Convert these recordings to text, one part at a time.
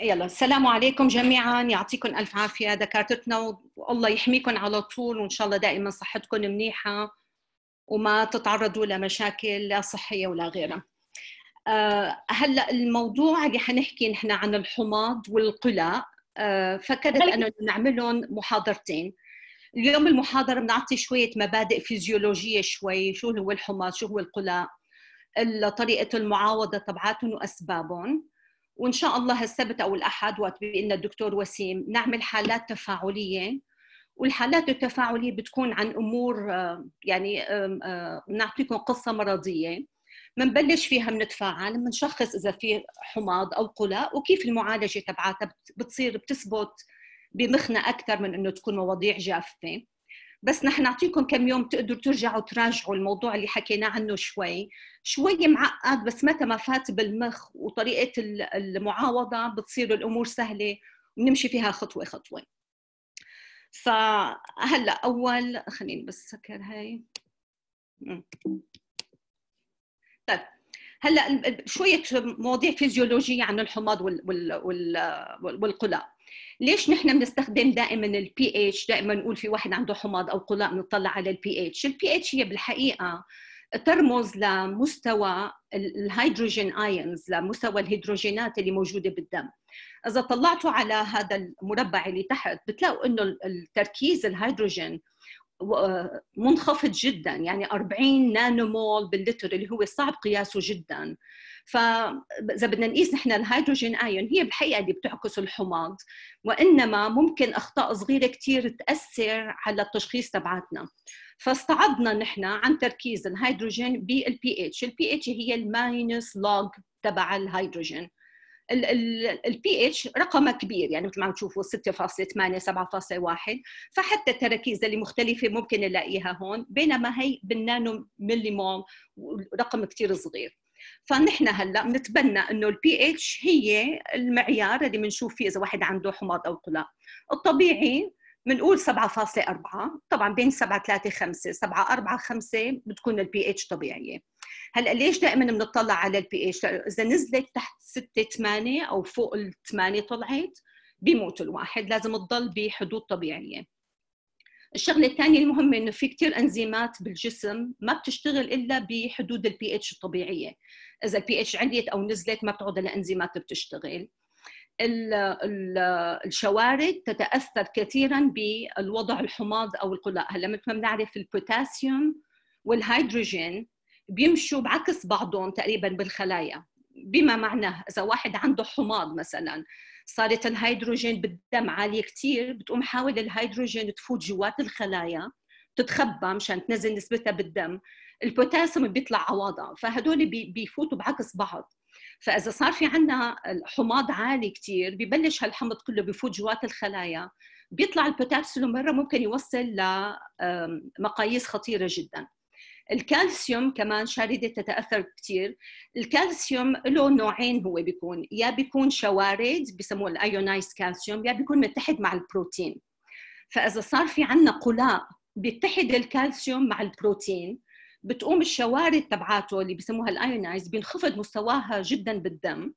يلا السلام عليكم جميعا يعطيكم الف عافيه دكاترتنا والله يحميكم على طول وان شاء الله دائما صحتكم منيحه وما تتعرضوا لمشاكل لا صحيه ولا غيرها آه، هلا الموضوع اللي حنحكي نحن عن الحماض والقلاء آه، فكرت انه نعملهم محاضرتين اليوم المحاضره بنعطي شويه مبادئ فيزيولوجيه شوي شو هو الحماض شو هو القلاء طريقه المعاوضه تبعاتهم واسبابهم وان شاء الله هالسبت او الاحد وقت بيقول الدكتور وسيم نعمل حالات تفاعليه والحالات التفاعليه بتكون عن امور آه، يعني بنعطيكم آه، قصه مرضيه بنبلش فيها بنتفاعل بنشخص اذا في حماض او قلاء وكيف المعالجه تبعاتها بتصير بتثبت بمخنا اكثر من انه تكون مواضيع جافه بس رح نعطيكم كم يوم تقدروا ترجعوا تراجعوا الموضوع اللي حكينا عنه شوي شوي معقد بس متى ما فات بالمخ وطريقه المعاوضه بتصير الامور سهله ونمشي فيها خطوه خطوه فهلا اول خليني بس سكر هاي طيب هلا شويه مواضيع فيزيولوجيه عن الحماض والقلق ليش نحن بنستخدم دائما البي اتش دائما نقول في واحد عنده حمض او قلاء بنطلع على البي اتش البي اتش هي بالحقيقه ترمز لمستوى الهيدروجين ايونز لمستوى الهيدروجينات اللي موجوده بالدم اذا طلعتوا على هذا المربع اللي تحت بتلاقوا انه التركيز الهيدروجين آه، منخفض جدا يعني 40 نانو مول باللتر اللي هو صعب قياسه جدا فاذا بدنا نقيس نحن الهيدروجين ايون هي بالحقيقه اللي بتعكس الحمض وانما ممكن اخطاء صغيره كثير تاثر على التشخيص تبعتنا فاستعضنا نحن عن تركيز الهيدروجين بالبي اتش البي اتش هي الماينس لوج تبع الهيدروجين البي اتش رقمه كبير يعني مثل ما عم تشوفوا 6.8 7.1 فحتى التراكيز اللي مختلفه ممكن نلاقيها هون بينما هي بالنانو ملي مول رقم كثير صغير فنحن هلا بنتبنى انه البي اتش هي المعيار اللي بنشوف فيه اذا واحد عنده حماض او قلاء الطبيعي بنقول 7.4 طبعا بين 7 3 5 7 4 5 بتكون البي اتش طبيعيه هلا ليش دائما بنطلع على البي اتش اذا نزلت تحت 6 8 او فوق ال 8 طلعت بيموت الواحد لازم تضل بحدود طبيعيه الشغله الثانيه المهمه انه في كثير انزيمات بالجسم ما بتشتغل الا بحدود البي اتش الطبيعيه اذا البي اتش عليت او نزلت ما بتعود الانزيمات بتشتغل الشوارد تتاثر كثيرا بالوضع الحماض او القلاء هلا مثل ما بنعرف البوتاسيوم والهيدروجين بيمشوا بعكس بعضهم تقريبا بالخلايا بما معناه اذا واحد عنده حماض مثلا صارت الهيدروجين بالدم عاليه كثير بتقوم حاول الهيدروجين تفوت جوات الخلايا تتخبى مشان تنزل نسبتها بالدم البوتاسيوم بيطلع عواضة فهدول بيفوتوا بعكس بعض فاذا صار في عندنا حماض عالي كثير ببلش هالحمض كله بفوت جوات الخلايا بيطلع البوتاسيوم مره ممكن يوصل لمقاييس خطيره جدا الكالسيوم كمان شاردة تتأثر كثير الكالسيوم له نوعين هو بيكون يا بيكون شوارد بيسموه الايونايز كالسيوم يا بيكون متحد مع البروتين فإذا صار في عندنا قلاء بيتحد الكالسيوم مع البروتين بتقوم الشوارد تبعاته اللي بسموها الايونايز بينخفض مستواها جدا بالدم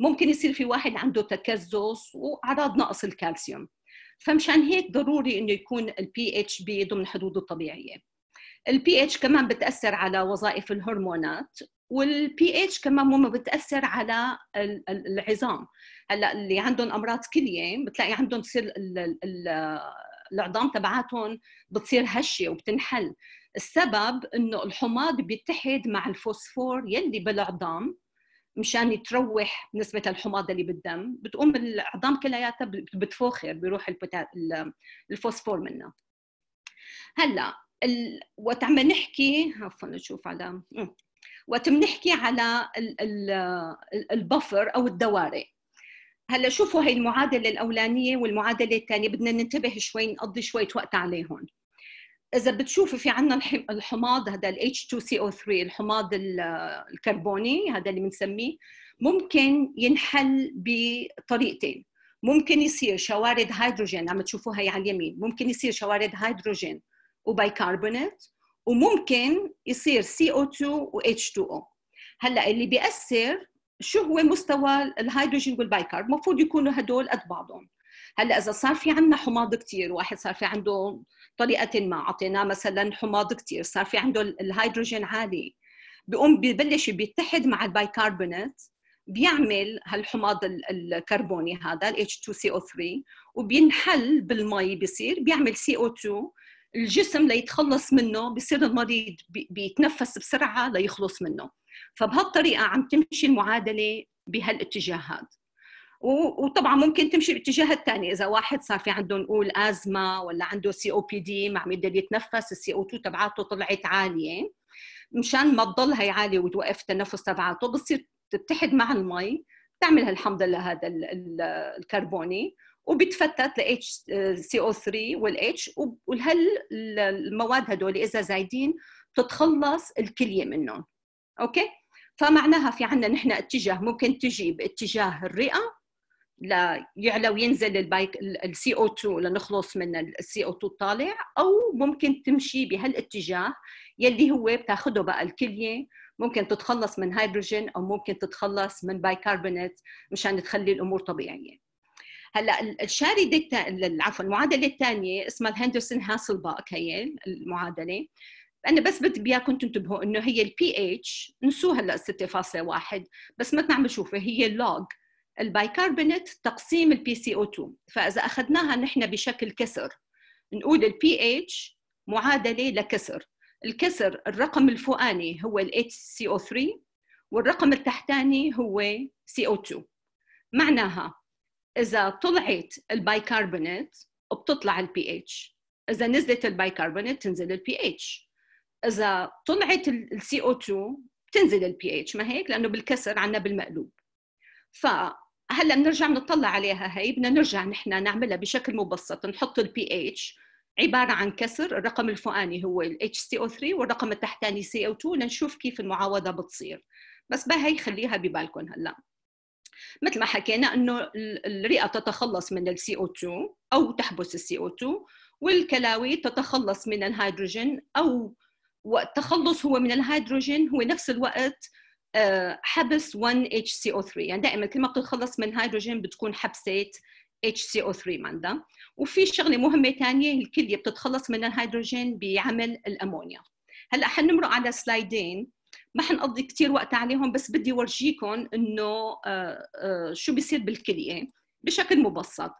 ممكن يصير في واحد عنده تكزس واعراض نقص الكالسيوم فمشان هيك ضروري انه يكون البي اتش بي ضمن حدوده الطبيعيه البي اتش كمان بتاثر على وظائف الهرمونات والبي اتش كمان هم بتاثر على العظام هلا اللي عندهم امراض كليه بتلاقي عندهم تصير العظام تبعاتهم بتصير هشه وبتنحل السبب انه الحماض بيتحد مع الفوسفور يلي بالعظام مشان يتروح نسبة الحماض اللي بالدم بتقوم العظام كلياتها بتفوخر بيروح الفوسفور منها هلا ال... وقت عم نحكي عفوا نشوف على وقت بنحكي على ال... ال... البفر او الدوارئ هلا شوفوا هي المعادله الاولانيه والمعادله الثانيه بدنا ننتبه شوي نقضي شويه وقت عليهم اذا بتشوفوا في عندنا الحماض هذا ال H2CO3 الحماض الكربوني هذا اللي بنسميه ممكن ينحل بطريقتين ممكن يصير شوارد هيدروجين عم تشوفوها على اليمين ممكن يصير شوارد هيدروجين وبيكربونات وممكن يصير CO2 و H2O هلا اللي بيأثر شو هو مستوى الهيدروجين والبيكرب المفروض يكونوا هدول قد بعضهم هلا اذا صار في عندنا حماض كثير واحد صار في عنده طريقه ما اعطيناه مثلا حماض كثير صار في عنده الهيدروجين عالي بيقوم ببلش بيتحد مع البيكربونات بيعمل هالحماض الكربوني هذا H2CO3 وبينحل بالمي بصير بيعمل CO2 الجسم ليتخلص منه بصير المريض بيتنفس بسرعه ليخلص منه فبهالطريقه عم تمشي المعادله بهالاتجاه هذا وطبعا ممكن تمشي بالاتجاه الثاني اذا واحد صار في عنده نقول ازمه ولا عنده سي او بي دي ما عم يقدر يتنفس السي او 2 تبعاته طلعت عاليه مشان ما تضل هي عاليه وتوقف التنفس تبعاته بتصير تتحد مع المي تعمل هالحمض لهذا الكربوني وبتفتت لاتش سي او 3 والاتش وهل المواد هدول اذا زايدين بتتخلص الكليه منهم اوكي فمعناها في عندنا نحن اتجاه ممكن تجي باتجاه الرئه ليعلى وينزل البايك السي او 2 لنخلص من السي او 2 الطالع او ممكن تمشي بهالاتجاه يلي هو بتاخده بقى الكليه ممكن تتخلص من هيدروجين او ممكن تتخلص من بايكربونات مشان تخلي الامور طبيعيه هلا الشاري عفوا المعادله الثانيه اسمها الهندرسون هاسلباك هي المعادله انا بس بدي اياكم تنتبهوا انه هي البي اتش نسوها هلا 6.1 بس مثل ما عم نشوف هي اللوج البيكربونات تقسيم البي سي او 2 فاذا اخذناها نحن بشكل كسر نقول البي اتش معادله لكسر الكسر الرقم الفوقاني هو ال HCO3 والرقم التحتاني هو CO2 معناها اذا طلعت البايكربونات بتطلع البي اتش اذا نزلت البايكربونات تنزل البي اتش اذا طلعت السي او 2 بتنزل البي اتش ما هيك لانه بالكسر عندنا بالمقلوب فهلا بنرجع بنطلع عليها هي بدنا نرجع نحن نعملها بشكل مبسط نحط البي اتش عبارة عن كسر الرقم الفوقاني هو سي HCO3 والرقم التحتاني CO2 لنشوف كيف المعاوضة بتصير بس بهي خليها ببالكم هلا مثل ما حكينا انه الرئه تتخلص من السي او 2 او تحبس السي او 2 والكلاوي تتخلص من الهيدروجين او والتخلص هو من الهيدروجين هو نفس الوقت آه، حبس 1HCO3 يعني دائما كل ما بتتخلص من هيدروجين بتكون حبسات HCO3 ماندا وفي شغله مهمه ثانيه الكليه بتتخلص من الهيدروجين بعمل الامونيا هلا حنمرق على سلايدين ما حنقضي كثير وقت عليهم بس بدي ورجيكم انه آه، آه، شو بيصير بالكليه بشكل مبسط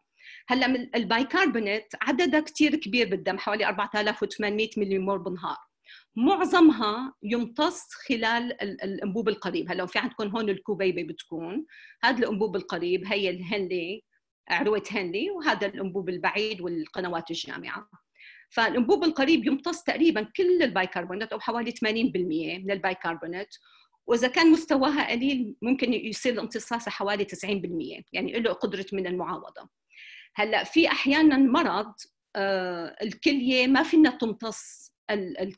هلا البايكربونات عددها كثير كبير بالدم حوالي 4800 ملي مول بالنهار معظمها يمتص خلال الانبوب القريب هلا في عندكم هون الكوبيبه بتكون هذا الانبوب القريب هي الهنلي عروه هنلي وهذا الانبوب البعيد والقنوات الجامعه فالانبوب القريب يمتص تقريبا كل البيكربونات او حوالي 80% من البيكربونات واذا كان مستواها قليل ممكن يصير امتصاصها حوالي 90% يعني له قدره من المعاوضه هلا في احيانا مرض آه، الكليه ما فينا تمتص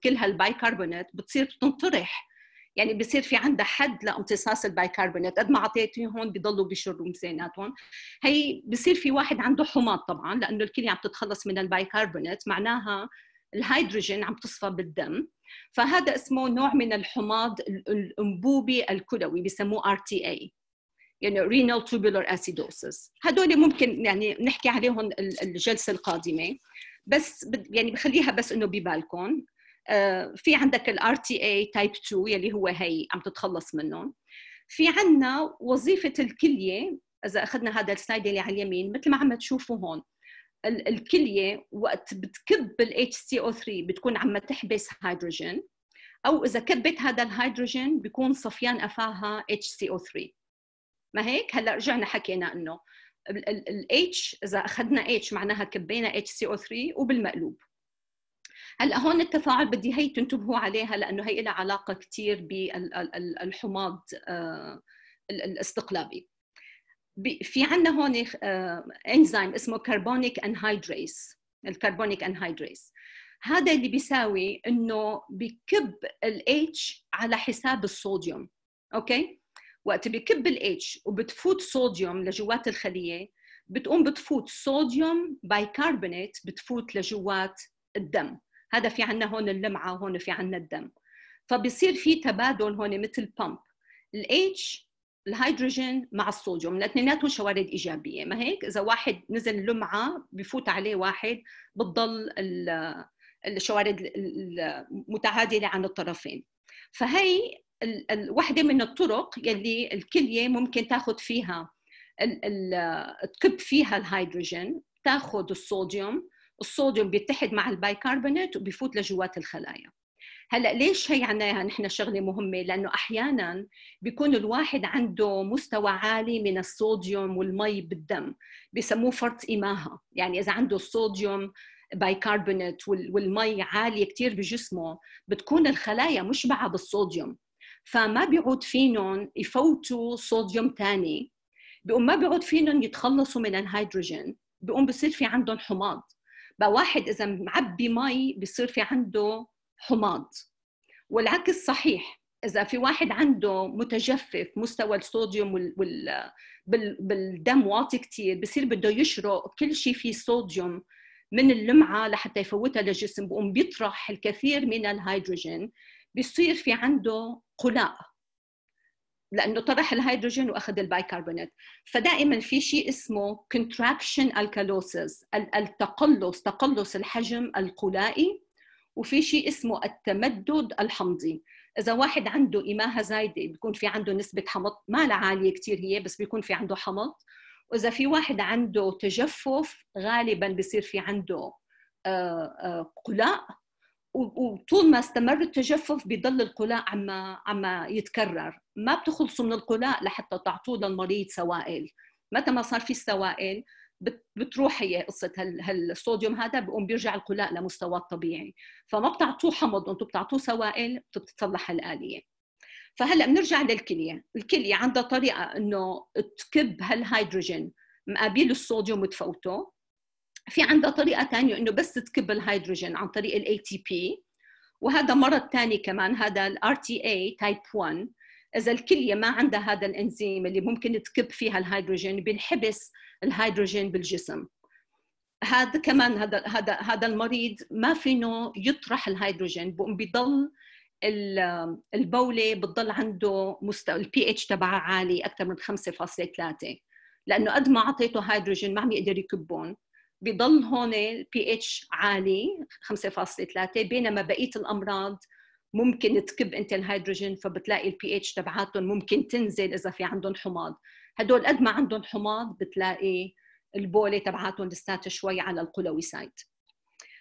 كل هالبايكربونات بتصير تنطرح يعني بصير في عندها حد لامتصاص البيكربونات قد ما اعطيتيه هون بضلوا بيشربوا مزيناتهم هي بصير في واحد عنده حماض طبعا لانه الكليه عم تتخلص من البيكربونات معناها الهيدروجين عم تصفى بالدم فهذا اسمه نوع من الحماض الانبوبي الكلوي بسموه ار اي يعني رينال توبولر اسيدوسس هدول ممكن يعني نحكي عليهم الجلسه القادمه بس يعني بخليها بس انه ببالكم آه، في عندك الار تي اي تايب 2 يلي هو هي عم تتخلص منهم في عندنا وظيفه الكليه اذا اخذنا هذا السلايد اللي على اليمين مثل ما عم تشوفوا هون الكليه وقت بتكب ال HCO3 بتكون عم تحبس هيدروجين او اذا كبت هذا الهيدروجين بيكون صفيان قفاها HCO3 ما هيك هلا رجعنا حكينا انه ال H اذا اخذنا H معناها كبينا HCO3 وبالمقلوب هلا هون التفاعل بدي هي تنتبهوا عليها لانه هي لها علاقه كثير بالحماض آه، الاستقلابي في عندنا هون انزيم آه، اسمه كربونيك انهيدريس الكربونيك انهيدريس هذا اللي بيساوي انه بكب الاتش على حساب الصوديوم اوكي وقت بكب الاتش وبتفوت صوديوم لجوات الخليه بتقوم بتفوت صوديوم بايكربونات بتفوت لجوات الدم هذا في عنا هون اللمعه وهون في عنا الدم فبصير في تبادل هون مثل بامب الاتش الهيدروجين مع الصوديوم الاثنيناتهم شوارد ايجابيه ما هيك اذا واحد نزل لمعه بفوت عليه واحد بتضل الشوارد المتعادله عن الطرفين فهي وحده من الطرق يلي الكليه ممكن تاخذ فيها تكب فيها الهيدروجين تاخذ الصوديوم الصوديوم بيتحد مع البايكربونات وبيفوت لجوات الخلايا هلا ليش هي عناها نحن شغله مهمه لانه احيانا بيكون الواحد عنده مستوى عالي من الصوديوم والمي بالدم بسموه فرط ايماها يعني اذا عنده الصوديوم بايكربونات والمي عاليه كثير بجسمه بتكون الخلايا مشبعه بالصوديوم فما بيعود فينهم يفوتوا صوديوم ثاني بيقوم ما بيعود فينهم يتخلصوا من الهيدروجين بيقوم بصير في عندهم حماض بقى واحد اذا معبي مي بصير في عنده حماض والعكس صحيح اذا في واحد عنده متجفف مستوى الصوديوم وال... بالدم واطي كثير بصير بده يشرق كل شيء فيه صوديوم من اللمعه لحتى يفوتها للجسم بقوم بيطرح الكثير من الهيدروجين بصير في عنده قلاء لانه طرح الهيدروجين واخذ البايكربونات فدائما في شيء اسمه contraction alkalosis التقلص تقلص الحجم القلائي وفي شيء اسمه التمدد الحمضي اذا واحد عنده اماهه زايده بيكون في عنده نسبه حمض ما لها عاليه كثير هي بس بيكون في عنده حمض واذا في واحد عنده تجفف غالبا بصير في عنده آه، آه، قلاء وطول ما استمر التجفف بضل القلاء عم عم يتكرر ما بتخلصوا من القلاء لحتى تعطوه للمريض سوائل متى ما صار في السوائل بتروح هي قصه هالصوديوم هذا بقوم بيرجع القلاء لمستواه الطبيعي فما بتعطوه حمض انتم بتعطوه سوائل بتتصلح الاليه فهلا بنرجع للكليه الكليه عندها طريقه انه تكب هالهيدروجين مقابل الصوديوم وتفوته في عندها طريقه ثانيه انه بس تكب الهيدروجين عن طريق الاي تي بي وهذا مرض ثاني كمان هذا الار تي اي تايب 1 اذا الكليه ما عندها هذا الانزيم اللي ممكن تكب فيها الهيدروجين بينحبس الهيدروجين بالجسم هذا كمان هذا هذا هذا المريض ما فينه يطرح الهيدروجين بضل البوله بتضل عنده مستوى البي اتش تبعها عالي اكثر من 5.3 لانه قد ما اعطيته هيدروجين ما عم يقدر يكبهم بضل هون بي اتش عالي 5.3 بينما بقيه الامراض ممكن تكب انت الهيدروجين فبتلاقي البي اتش تبعاتهم ممكن تنزل اذا في عندهم حماض هدول قد ما عندهم حماض بتلاقي البوله تبعاتهم لساتها شوي على القلويسايد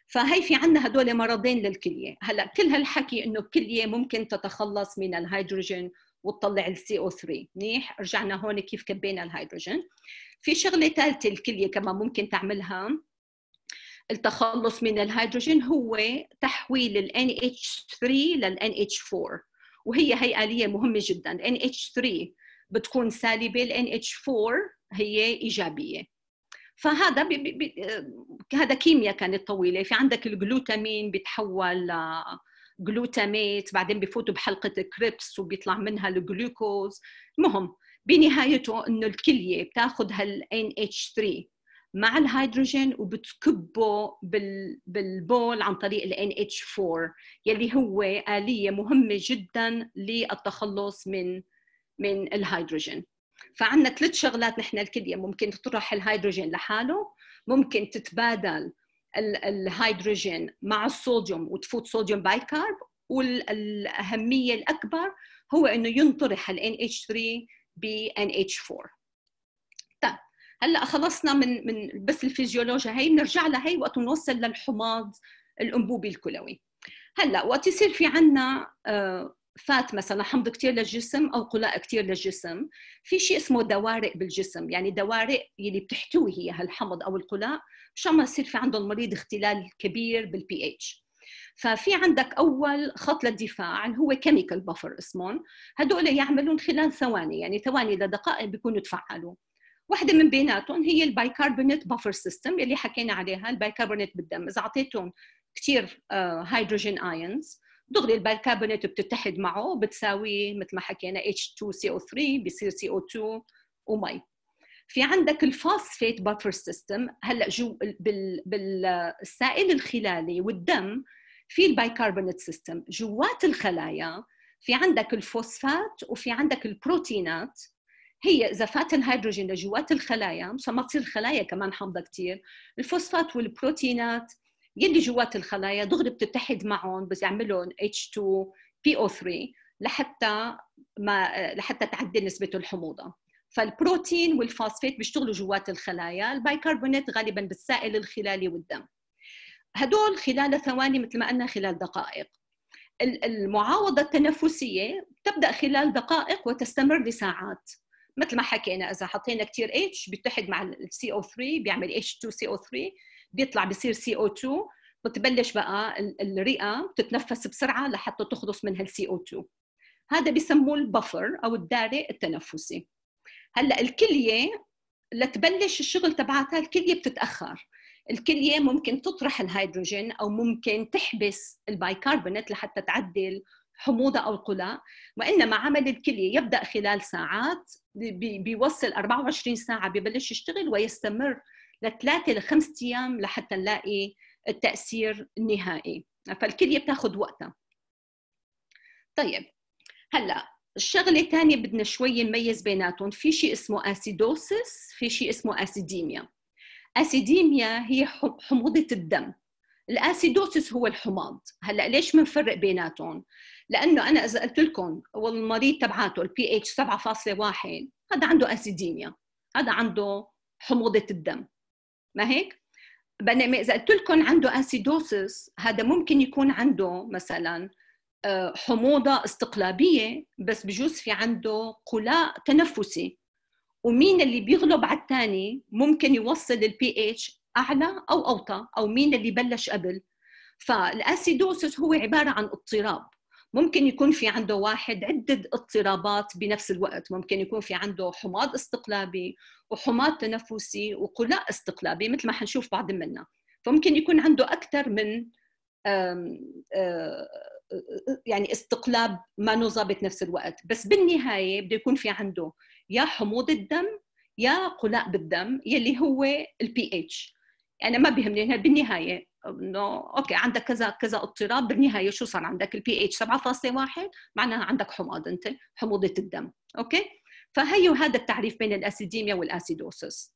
فهي في عندنا هدول مرضين للكليه هلا كل هالحكي انه الكليه ممكن تتخلص من الهيدروجين وتطلع السي او 3 منيح رجعنا هون كيف كبينا الهيدروجين في شغله ثالثه الكليه كمان ممكن تعملها التخلص من الهيدروجين هو تحويل ال NH3 لل NH4 وهي هي آلية مهمة جدا ال NH3 بتكون سالبة ال NH4 هي إيجابية فهذا بي بي هذا كيمياء كانت طويلة في عندك الجلوتامين بيتحول جلوتامات بعدين بفوتوا بحلقه كريبس وبيطلع منها الجلوكوز المهم بنهايته انه الكليه بتاخذ هال NH3 مع الهيدروجين وبتكبه بال بالبول عن طريق ال NH4 يلي هو آلية مهمة جدا للتخلص من من الهيدروجين فعندنا ثلاث شغلات نحن الكلية ممكن تطرح الهيدروجين لحاله ممكن تتبادل الهيدروجين مع الصوديوم وتفوت صوديوم بايكارب والاهميه الاكبر هو انه ينطرح ال NH3 ب NH4 طيب هلا خلصنا من من بس الفيزيولوجيا هي بنرجع لها هي وقت نوصل للحماض الانبوبي الكلوي هلا وقت يصير في عندنا آه، فات مثلا حمض كثير للجسم او قلاء كثير للجسم في شيء اسمه دوارق بالجسم يعني دوارق يلي بتحتوي هي هالحمض او القلاء مشان ما يصير في عند المريض اختلال كبير بالبي اتش ففي عندك اول خط للدفاع اللي هو كيميكال بفر اسمهم هدول يعملون خلال ثواني يعني ثواني لدقائق بيكونوا تفعلوا واحدة من بيناتهم هي البايكربونات بفر سيستم اللي حكينا عليها البايكربونات بالدم إذا أعطيتهم كثير هيدروجين ايونز دغري البيكربونات بتتحد معه بتساوي مثل ما حكينا H2CO3 بصير CO2 ومي في عندك الفوسفيت بافر سيستم هلا جو بالسائل الخلالي والدم في البيكربونات سيستم جوات الخلايا في عندك الفوسفات وفي عندك البروتينات هي اذا فات الهيدروجين لجوات الخلايا مشان ما تصير الخلايا كمان حامضه كثير الفوسفات والبروتينات يلي جوات الخلايا دغري بتتحد معهم بس يعملون H2 PO3 لحتى ما لحتى تعدل نسبة الحموضة فالبروتين والفوسفيت بيشتغلوا جوات الخلايا البيكربونات غالبا بالسائل الخلالي والدم هدول خلال ثواني مثل ما قلنا خلال دقائق المعاوضة التنفسية تبدأ خلال دقائق وتستمر لساعات مثل ما حكينا إذا حطينا كثير H بيتحد مع CO3 بيعمل H2CO3 بيطلع بيصير سي او 2 بتبلش بقى الرئه بتتنفس بسرعه لحتى تخلص من هالسي او 2 هذا بسموه البفر او الدارق التنفسي هلا الكليه لتبلش الشغل تبعتها الكليه بتتاخر الكليه ممكن تطرح الهيدروجين او ممكن تحبس البايكربونات لحتى تعدل حموضه او قلاء وانما عمل الكليه يبدا خلال ساعات بيوصل 24 ساعه ببلش يشتغل ويستمر لثلاثه لخمسة ايام لحتى نلاقي التاثير النهائي فالكليه بتاخذ وقتها طيب هلا الشغله الثانيه بدنا شوي نميز بيناتهم في شيء اسمه اسيدوسس في شيء اسمه اسيديميا اسيديميا هي حموضه الدم الاسيدوسس هو الحماض هلا ليش بنفرق بيناتهم لانه انا اذا قلت لكم والمريض تبعاته البي اتش 7.1 هذا عنده اسيديميا هذا عنده حموضه الدم ما هيك؟ بينما اذا قلت لكم عنده اسيدوسس هذا ممكن يكون عنده مثلا آه، حموضه استقلابيه بس بجوز في عنده قلاء تنفسي ومين اللي بيغلب على الثاني ممكن يوصل البي اتش اعلى او اوطى او مين اللي بلش قبل فالاسيدوسس هو عباره عن اضطراب ممكن يكون في عنده واحد عدة اضطرابات بنفس الوقت ممكن يكون في عنده حماض استقلابي وحماض تنفسي وقلاء استقلابي مثل ما حنشوف بعض منا فممكن يكون عنده أكثر من يعني استقلاب ما نظابط نفس الوقت بس بالنهاية بده يكون في عنده يا حموض الدم يا قلاء بالدم يلي هو البي اتش يعني ما بيهمني بالنهايه انه اوكي عندك كذا كذا اضطراب بالنهايه شو صار عندك البي اتش 7.1 معناها عندك حماض انت حموضه الدم اوكي فهي هذا التعريف بين الاسيديميا والاسيدوسس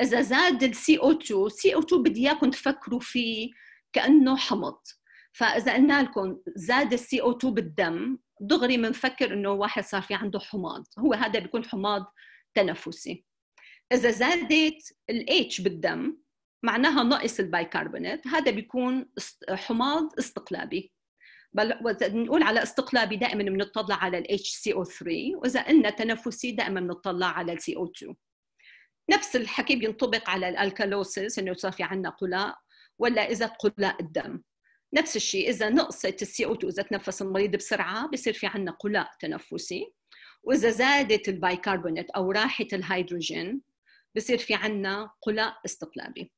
اذا زاد السي او 2 سي او 2 بدي اياكم تفكروا فيه كانه حمض فاذا قلنا لكم زاد السي او 2 بالدم دغري بنفكر انه واحد صار في عنده حماض هو هذا بيكون حماض تنفسي اذا زادت الاتش بالدم معناها ناقص البيكربونات هذا بيكون حماض استقلابي بل وإذا نقول على استقلابي دائما بنطلع على ال HCO3 وإذا قلنا تنفسي دائما بنطلع على ال CO2 نفس الحكي بينطبق على الالكالوسيس انه صار في عندنا قلاء ولا اذا قلاء الدم نفس الشيء اذا نقصت السي او 2 اذا تنفس المريض بسرعه بصير في عندنا قلاء تنفسي واذا زادت البايكربونات او راحت الهيدروجين بصير في عندنا قلاء استقلابي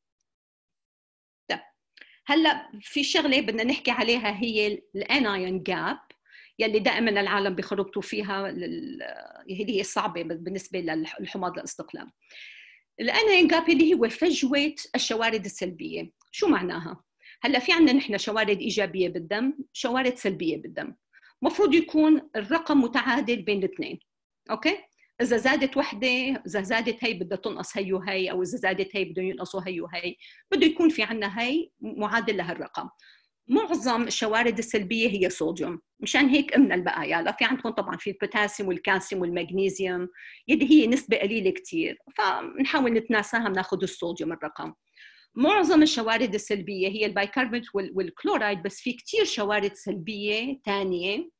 هلا في شغله بدنا نحكي عليها هي الانايون جاب يلي دائما العالم بخربطوا فيها اللي هي صعبه بالنسبه للحماض الاستقلال الانايون جاب اللي هو فجوه الشوارد السلبيه شو معناها هلا في عندنا نحن شوارد ايجابيه بالدم شوارد سلبيه بالدم مفروض يكون الرقم متعادل بين الاثنين اوكي اذا زادت وحده اذا زادت هي بدها تنقص هي وهي او اذا زادت هي بدهم ينقصوا هي وهي بده يكون في عندنا هي معادل لهالرقم معظم الشوارد السلبيه هي صوديوم مشان هيك امنا البقايا لا في عندكم طبعا في البوتاسيوم والكالسيوم والمغنيسيوم يلي هي نسبه قليله كثير فبنحاول نتناساها بناخذ الصوديوم الرقم معظم الشوارد السلبيه هي البايكربونات والكلورايد بس في كثير شوارد سلبيه ثانيه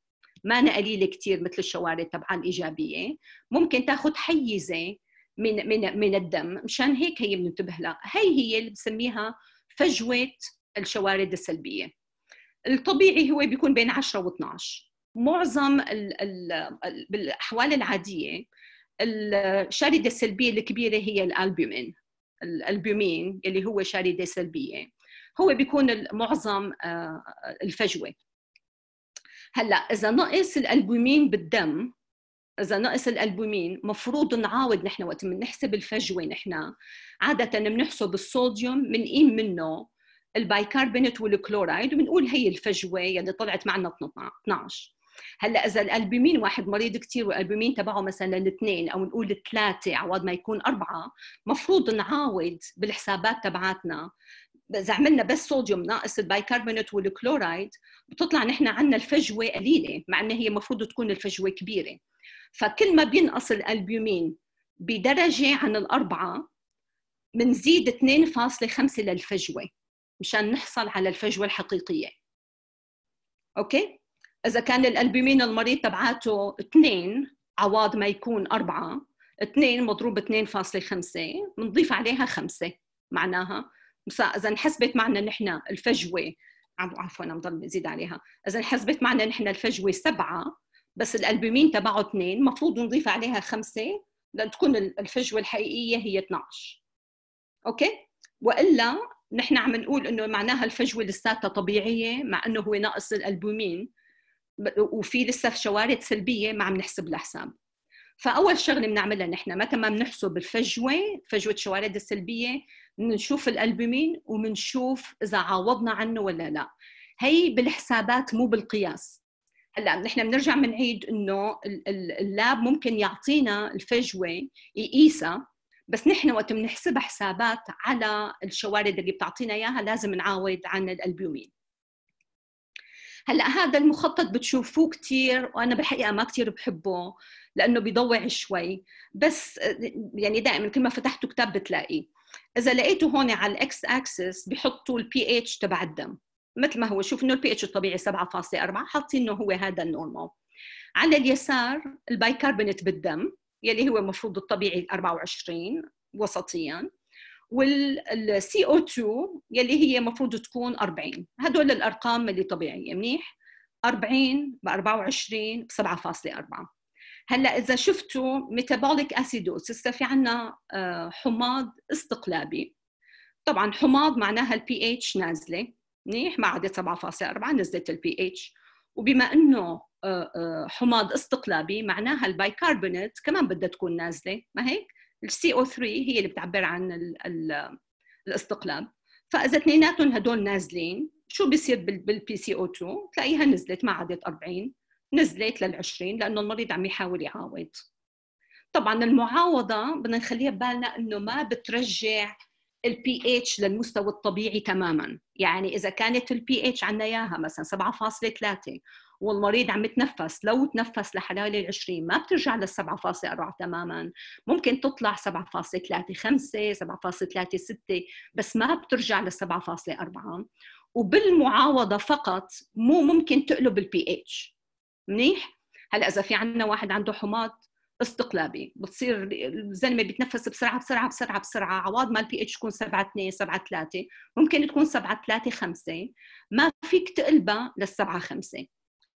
ما قليله كثير مثل الشوارع طبعا ايجابيه ممكن تاخذ حيزه من من من الدم مشان هيك هي بننتبه لها هي هي اللي بسميها فجوه الشوارد السلبيه الطبيعي هو بيكون بين 10 و12 معظم الـ الـ بالاحوال العاديه الشارده السلبيه الكبيره هي الالبومين الالبومين اللي هو شارده سلبيه هو بيكون معظم آه، آه، الفجوه هلا اذا نقص الالبومين بالدم اذا نقص الالبومين مفروض نعاود نحن وقت بنحسب الفجوه نحن عاده بنحسب الصوديوم بنقيم منه البايكربونات والكلورايد وبنقول هي الفجوه يلي طلعت معنا 12 هلا اذا الالبومين واحد مريض كثير والالبومين تبعه مثلا اثنين او نقول ثلاثه عوض ما يكون اربعه مفروض نعاود بالحسابات تبعاتنا اذا عملنا بس صوديوم ناقص البيكربونات والكلورايد بتطلع نحن عندنا الفجوه قليله مع انه هي المفروض تكون الفجوه كبيره فكل ما بينقص الالبيومين بدرجه عن الاربعه بنزيد 2.5 للفجوه مشان نحصل على الفجوه الحقيقيه اوكي اذا كان الالبيومين المريض تبعاته 2 عوض ما يكون 4 2 مضروب 2.5 بنضيف عليها 5 معناها اذا انحسبت معنا نحن الفجوه عفوا انا ضل زيد عليها اذا انحسبت معنا نحن الفجوه سبعه بس الالبومين تبعه اثنين المفروض نضيف عليها خمسه لتكون الفجوه الحقيقيه هي 12 اوكي والا نحن عم نقول انه معناها الفجوه لساتها طبيعيه مع انه هو ناقص الالبومين وفي لسه شوارد سلبيه ما عم نحسب لها حساب فاول شغله بنعملها نحن متى ما بنحسب الفجوه فجوه الشوارد السلبيه نشوف الالبومين ومنشوف اذا عوضنا عنه ولا لا هي بالحسابات مو بالقياس هلا نحن بنرجع بنعيد انه اللاب ممكن يعطينا الفجوه يقيسها بس نحن وقت بنحسب حسابات على الشوارد اللي بتعطينا اياها لازم نعاود عن الالبومين هلا هذا المخطط بتشوفوه كثير وانا بالحقيقه ما كثير بحبه لانه بيضوع شوي بس يعني دائما كل ما فتحتوا كتاب بتلاقيه اذا لقيته هون على الاكس اكسس بحطوا البي اتش تبع الدم مثل ما هو شوف انه البي اتش الطبيعي 7.4 حاطين انه هو هذا النورمال على اليسار البايكربونات بالدم يلي هو المفروض الطبيعي 24 وسطيا والسي او 2 يلي هي المفروض تكون 40 هدول الارقام اللي طبيعيه منيح 40 ب 24 ب 7.4 هلا اذا شفتوا ميتابوليك اسيدوس هسه في عندنا آه، حماض استقلابي طبعا حماض معناها البي اتش نازله منيح ما عدت 7.4 نزلت البي اتش وبما انه آه، آه، حماض استقلابي معناها البايكربونات كمان بدها تكون نازله ما هيك السي او 3 هي اللي بتعبر عن الـ الـ الاستقلاب فاذا اثنيناتهم هدول نازلين شو بيصير بالبي سي او 2 تلاقيها نزلت ما عادت 40 نزلت لل20 لانه المريض عم يحاول يعاود طبعا المعاوضه بدنا نخليها ببالنا انه ما بترجع البي اتش للمستوى الطبيعي تماما يعني اذا كانت البي اتش عندنا اياها مثلا 7.3 والمريض عم يتنفس لو تنفس لحوالي ال 20 ما بترجع لل 7.4 تماما ممكن تطلع 7.35 7.36 بس ما بترجع لل 7.4 وبالمعاوضه فقط مو ممكن تقلب البي اتش منيح هلا اذا في عندنا واحد عنده حماض استقلابي بتصير الزلمه بيتنفس بسرعه بسرعه بسرعه بسرعه عوض ما البي اتش تكون 7 2 7 3 ممكن تكون 7 3 5 ما فيك تقلبها لل 7 5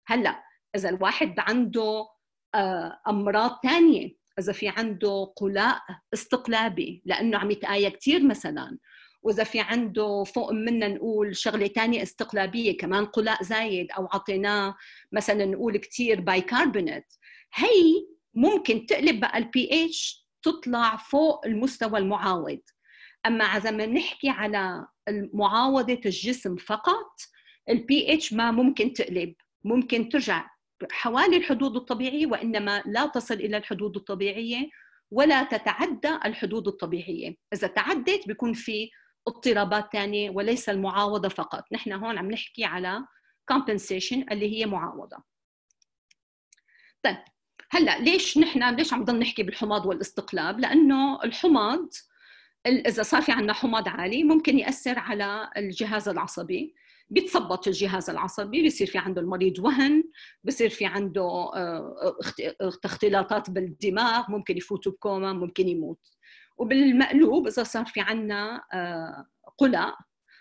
هلا اذا الواحد عنده آه، امراض ثانيه اذا في عنده قلاء استقلابي لانه عم يتآيا كثير مثلا واذا في عنده فوق منا نقول شغله ثانيه استقلابيه كمان قلاء زايد او عطيناه مثلا نقول كثير بايكربونات هي ممكن تقلب بقى البي اتش تطلع فوق المستوى المعاود اما اذا ما نحكي على معاوضة الجسم فقط البي اتش ما ممكن تقلب ممكن ترجع حوالي الحدود الطبيعيه وانما لا تصل الى الحدود الطبيعيه ولا تتعدى الحدود الطبيعيه اذا تعدت بيكون في اضطرابات ثانيه وليس المعاوضه فقط نحن هون عم نحكي على compensation اللي هي معاوضه طيب هلا ليش نحن ليش عم نضل نحكي بالحماض والاستقلاب لانه الحماض اذا صار في عندنا حماض عالي ممكن ياثر على الجهاز العصبي بيتثبط الجهاز العصبي بيصير في عنده المريض وهن بيصير في عنده آه، اختلاطات بالدماغ ممكن يفوتوا بكوما ممكن يموت وبالمقلوب اذا صار في عنا آه، قلق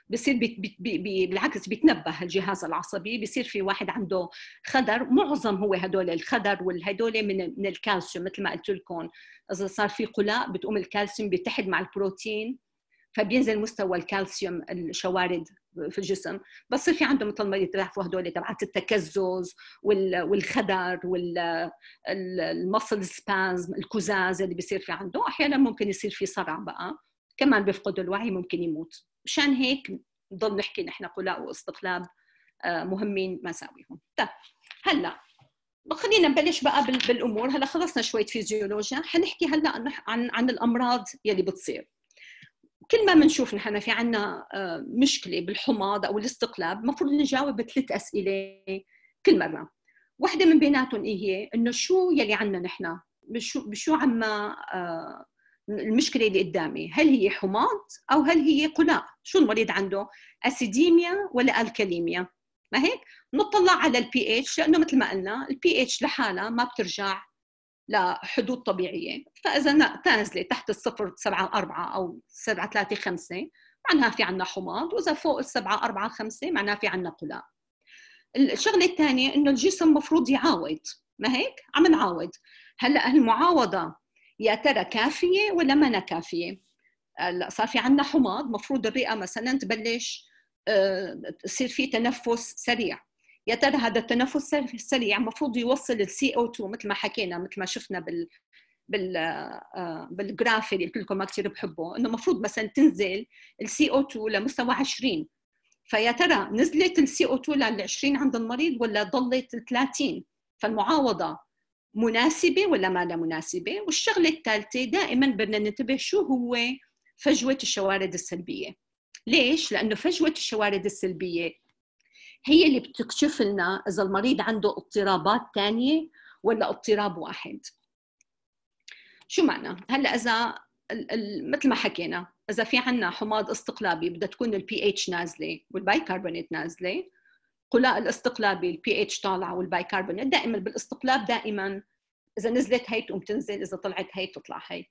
بصير بي بي بي بالعكس بيتنبه الجهاز العصبي بصير في واحد عنده خدر معظم هو هدول الخدر والهدول من من الكالسيوم مثل ما قلت لكم اذا صار في قلاء بتقوم الكالسيوم بيتحد مع البروتين فبينزل مستوى الكالسيوم الشوارد في الجسم بصير في عندهم مثل ما يتعرفوا هدول تبعات التكزز والخدر والمصل سبازم الكزاز اللي بيصير في عنده احيانا ممكن يصير في صرع بقى كمان بيفقد الوعي ممكن يموت مشان هيك بضل نحكي نحن قلاء واستقلاب آه، مهمين مساويهم طيب هلا خلينا نبلش بقى بالامور هلا خلصنا شويه فيزيولوجيا حنحكي هلا عن عن الامراض يلي بتصير كل ما بنشوف نحن في عنا آه، مشكله بالحماض او الاستقلاب المفروض نجاوب بثلاث اسئله كل مره واحده من بيناتهم ايه هي انه شو يلي عنا نحن بشو بشو عما آه، المشكله اللي قدامي هل هي حماض او هل هي قلاء شو المريض عنده اسيديميا ولا الكاليميا ما هيك نطلع على البي اتش لانه مثل ما قلنا البي اتش لحالها ما بترجع لحدود طبيعيه فاذا تنزل تحت الصفر 7 4 او 7 3 5 معناها في عندنا حماض واذا فوق السبعة 7 4 5 معناها في عندنا قلاء الشغله الثانيه انه الجسم مفروض يعاود ما هيك عم نعاود هلا هالمعاوضة يا ترى كافيه ولا ما كافيه صار في عندنا حماض مفروض الرئه مثلا تبلش آه، تصير في تنفس سريع يا ترى هذا التنفس السريع يعني المفروض يوصل السي او 2 مثل ما حكينا مثل ما شفنا بال بال آه، بالجراف اللي كلكم كثير بحبه انه المفروض مثلا تنزل السي او 2 لمستوى 20 فيا ترى نزلت السي او 2 لل 20 عند المريض ولا ضلت 30 فالمعاوضه مناسبه ولا ما لا مناسبه والشغله الثالثه دائما بدنا ننتبه شو هو فجوه الشوارد السلبيه ليش لانه فجوه الشوارد السلبيه هي اللي بتكشف لنا اذا المريض عنده اضطرابات ثانيه ولا اضطراب واحد شو معنى هلا اذا مثل ما حكينا اذا في عندنا حماض استقلابي بدها تكون البي اتش نازله والبايكربونات نازله قلاء الاستقلابي البي اتش طالعه والبايكربونات دائما بالاستقلاب دائما اذا نزلت هي تقوم تنزل اذا طلعت هي تطلع هي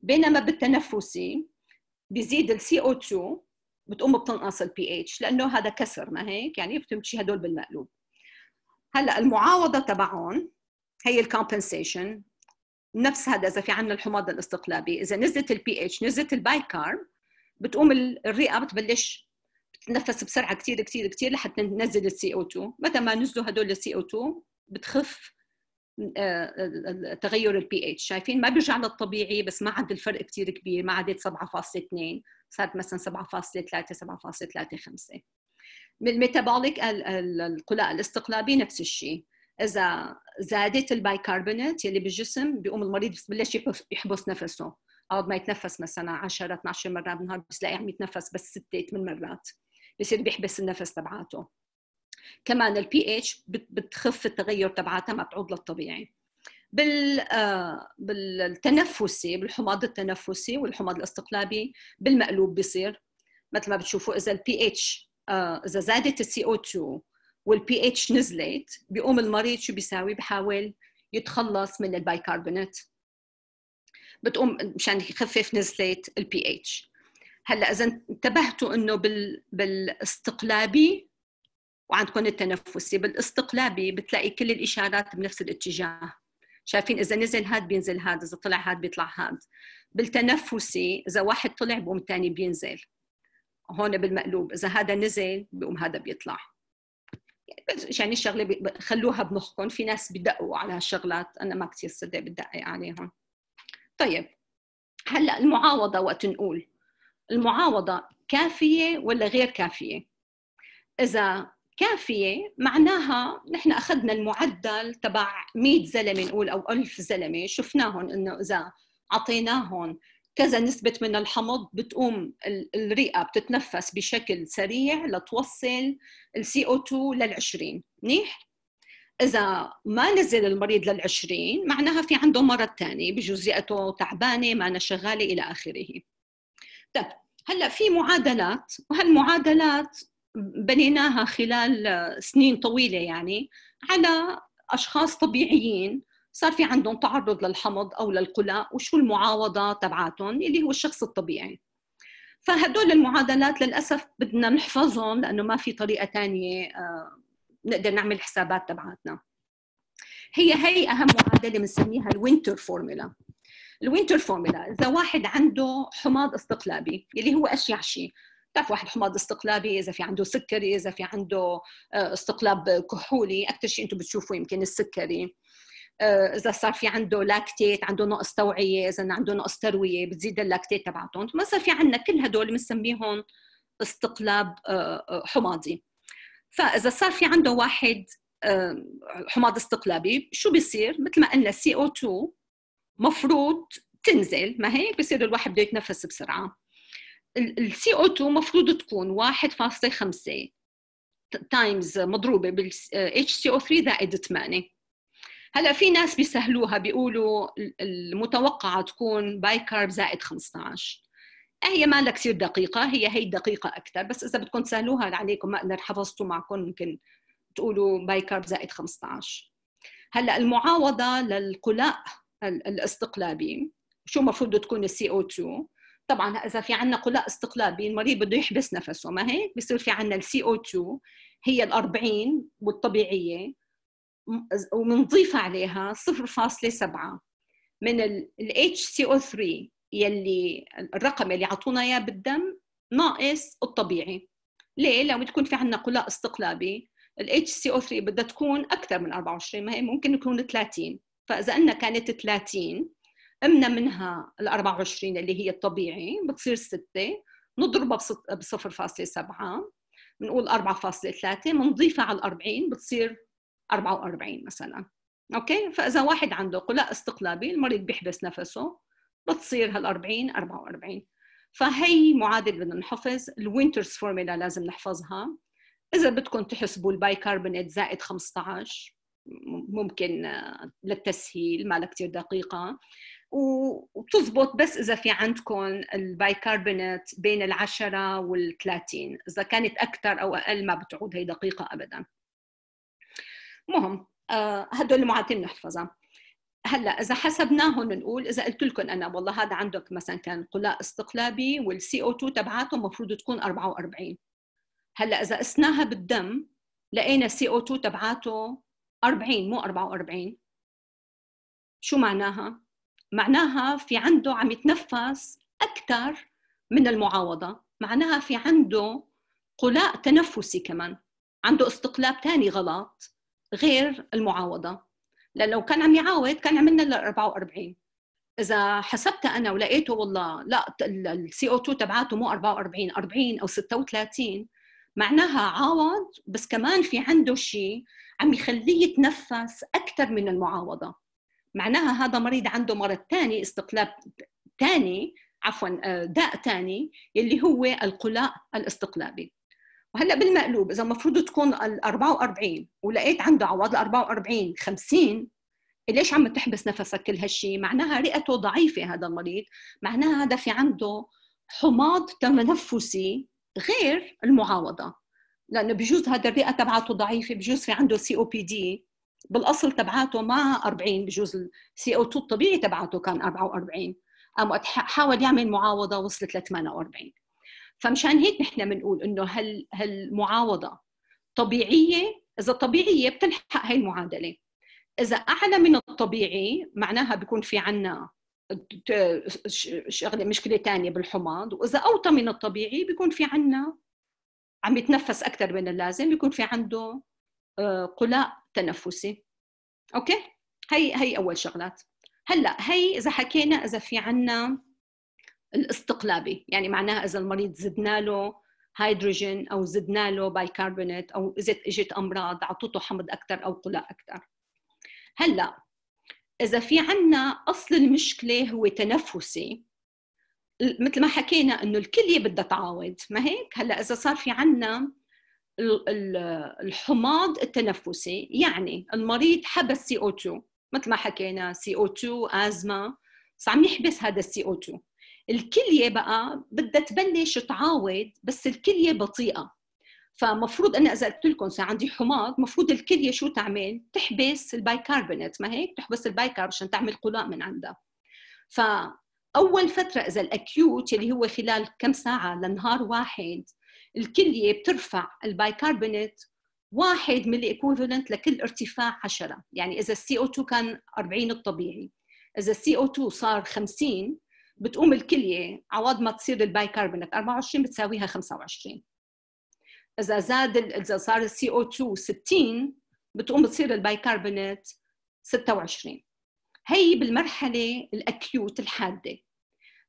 بينما بالتنفسي بيزيد السي او 2 بتقوم بتنقص البي اتش لانه هذا كسر ما هيك يعني بتمشي هدول بالمقلوب هلا المعاوضه تبعهم هي الكومبنسيشن نفس هذا اذا في عندنا الحماضه الاستقلابي اذا نزلت البي اتش نزلت البايكارب بتقوم الرئه بتبلش بتتنفس بسرعه كثير كثير كثير لحتى تنزل السي او 2 متى ما نزلوا هدول السي او 2 بتخف آه، تغير البي اتش شايفين ما بيرجع للطبيعي بس ما عاد الفرق كثير كبير ما عادت 7.2 صارت مثلا 7.3 7.35 الميتابوليك القلاء الاستقلابي نفس الشيء اذا زادت البايكربونات يلي بالجسم بيقوم المريض ببلش يحبس نفسه او ما يتنفس مثلا 10 12 مره بالنهار بس لا عم يتنفس بس 6 8 مرات بصير بيحبس النفس تبعاته كمان البي اتش بتخف التغير تبعاتها ما بتعود للطبيعي بال آه، بالتنفسي بالحماض التنفسي والحماض الاستقلابي بالمقلوب بيصير مثل ما بتشوفوا اذا البي اتش آه، اذا زادت السي او 2 والبي اتش نزلت بيقوم المريض شو بيساوي بحاول يتخلص من البيكربونات بتقوم مشان يخفف نزله البي اتش هلا اذا انتبهتوا انه بال... بالاستقلابي وعندكم التنفسي بالاستقلابي بتلاقي كل الاشارات بنفس الاتجاه شايفين اذا نزل هاد بينزل هاد اذا طلع هاد بيطلع هاد بالتنفسي اذا واحد طلع بقوم الثاني بينزل هون بالمقلوب اذا هذا نزل بقوم هذا بيطلع يعني, يعني الشغله خلوها بمخكم في ناس بدقوا على هالشغلات انا ما كثير صدق بدقق عليهم طيب هلا المعاوضه وقت نقول المعاوضه كافيه ولا غير كافيه اذا كافيه معناها نحن اخذنا المعدل تبع 100 زلمه نقول او 1000 زلمه شفناهم انه اذا اعطيناهم كذا نسبة من الحمض بتقوم الرئة بتتنفس بشكل سريع لتوصل السي او 2 لل 20 منيح؟ إذا ما نزل المريض لل 20 معناها في عنده مرض ثاني بجوز رئته تعبانة ما أنا شغالة إلى آخره. طيب هلا في معادلات وهالمعادلات بنيناها خلال سنين طويله يعني على اشخاص طبيعيين صار في عندهم تعرض للحمض او للقلاء وشو المعاوضه تبعاتهم اللي هو الشخص الطبيعي فهدول المعادلات للاسف بدنا نحفظهم لانه ما في طريقه ثانيه آه، نقدر نعمل حسابات تبعاتنا هي هي اهم معادله بنسميها الوينتر فورمولا الوينتر فورمولا اذا واحد عنده حماض استقلابي اللي هو اشيع شيء بتعرف واحد حماض استقلابي اذا في عنده سكري اذا في عنده آه، استقلاب كحولي اكثر شيء انتم بتشوفوا يمكن السكري آه، اذا صار في عنده لاكتيت عنده نقص توعيه اذا عنده نقص ترويه بتزيد اللاكتيت تبعتهم ما صار في عندنا كل هدول بنسميهم استقلاب آه، حماضي فاذا صار في عنده واحد حماض استقلابي شو بيصير مثل ما قلنا سي او 2 مفروض تنزل ما هيك بصير الواحد بده يتنفس بسرعه السي او 2 مفروض تكون 1.5 تايمز مضروبه بال اتش سي او 3 زائد 8 هلا في ناس بيسهلوها بيقولوا المتوقعه تكون باي كارب زائد 15 آه، هي ما لها كثير دقيقه هي هي دقيقه اكثر بس اذا بدكم تسهلوها عليكم ما اقدر حفظتوا معكم ممكن تقولوا باي كارب زائد 15 هلا المعاوضه للقلاء الاستقلابي شو المفروض تكون السي او 2 طبعا اذا في عندنا قلاء استقلال بين المريض بده يحبس نفسه ما هيك بصير في عندنا السي او 2 هي ال 40 والطبيعيه وبنضيف عليها 0.7 من ال او 3 يلي الرقم اللي عطونا اياه بالدم ناقص الطبيعي ليه؟ لو تكون في عندنا قلاء استقلابي ال او 3 بدها تكون اكثر من 24 ما هي ممكن يكون 30 فاذا قلنا كانت 30 قمنا منها ال 24 اللي هي الطبيعي بتصير 6 نضربها ب 0.7 بنقول 4.3 بنضيفها على ال 40 بتصير 44 مثلا اوكي فاذا واحد عنده قلاء استقلابي المريض بيحبس نفسه بتصير هال 40 44 فهي معادله بدنا نحفظ الوينترز فورمولا لازم نحفظها اذا بدكم تحسبوا البايكربونات زائد 15 ممكن للتسهيل ما كثير دقيقه وبتزبط بس اذا في عندكم البايكربونات بين العشرة وال30 اذا كانت اكثر او اقل ما بتعود هي دقيقه ابدا مهم آه، هدول المعادلات نحفظها هلا اذا حسبناهم نقول اذا قلت لكم انا والله هذا عندك مثلا كان قلاء استقلابي والسي او 2 تبعاته المفروض تكون 44 هلا اذا قسناها بالدم لقينا سي او 2 تبعاته 40 مو 44 شو معناها؟ معناها في عنده عم يتنفس اكثر من المعاوضه معناها في عنده قلاء تنفسي كمان عنده استقلاب ثاني غلط غير المعاوضه لانه كان عم يعاود كان عملنا ال 44 اذا حسبت انا ولقيته والله لا السي او 2 تبعاته مو 44 40 او 36 معناها عاوض بس كمان في عنده شيء عم يخليه يتنفس اكثر من المعاوضه معناها هذا مريض عنده مرض ثاني استقلاب ثاني عفوا آه، داء ثاني اللي هو القلاء الاستقلابي وهلا بالمقلوب اذا المفروض تكون ال 44 ولقيت عنده عوض ال 44 50 ليش عم تحبس نفسك كل هالشيء معناها رئته ضعيفه هذا المريض معناها هذا في عنده حماض تنفسي غير المعاوضه لانه بجوز هذا الرئه تبعته ضعيفه بجوز في عنده سي او بي دي بالاصل تبعاته ما 40 بجوز السي او 2 الطبيعي تبعاته كان 44 قام حاول يعمل معاوضه وصلت ل 48 فمشان هيك نحن بنقول انه هال هالمعاوضه طبيعيه اذا طبيعيه بتلحق هي المعادله اذا اعلى من الطبيعي معناها بيكون في عنا شغله مشكله ثانيه بالحماض واذا اوطى من الطبيعي بيكون في عنا عم يتنفس اكثر من اللازم بيكون في عنده آه، قلاء تنفسي اوكي هي هي اول شغلات هلا هي اذا حكينا اذا في عنا الاستقلابي يعني معناها اذا المريض زدنا له هيدروجين او زدنا له بايكربونات او اذا اجت امراض عطوته حمض اكثر او قلاء اكثر هلا اذا في عنا اصل المشكله هو تنفسي مثل ما حكينا انه الكليه بدها تعاوض ما هيك هلا اذا صار في عنا الحماض التنفسي يعني المريض حبس سي او 2 مثل ما حكينا سي او 2 ازما بس عم يحبس هذا السي او 2 الكليه بقى بدها تبلش تعاود بس الكليه بطيئه فمفروض انا اذا قلت لكم صار عندي حماض مفروض الكليه شو تعمل؟ تحبس البايكربونات ما هيك؟ تحبس البايكار عشان تعمل قلاء من عندها. فاول فتره اذا الاكيوت اللي هو خلال كم ساعه لنهار واحد الكليه بترفع البايكربونات واحد ملي ايكوفلنت لكل ارتفاع حشره يعني اذا السي او 2 كان 40 الطبيعي اذا السي او 2 صار 50 بتقوم الكليه عوض ما تصير البايكربونات 24 بتساويها 25 اذا زاد اذا صار السي او 2 60 بتقوم بتصير البايكربونات 26 هي بالمرحله الاكيوت الحاده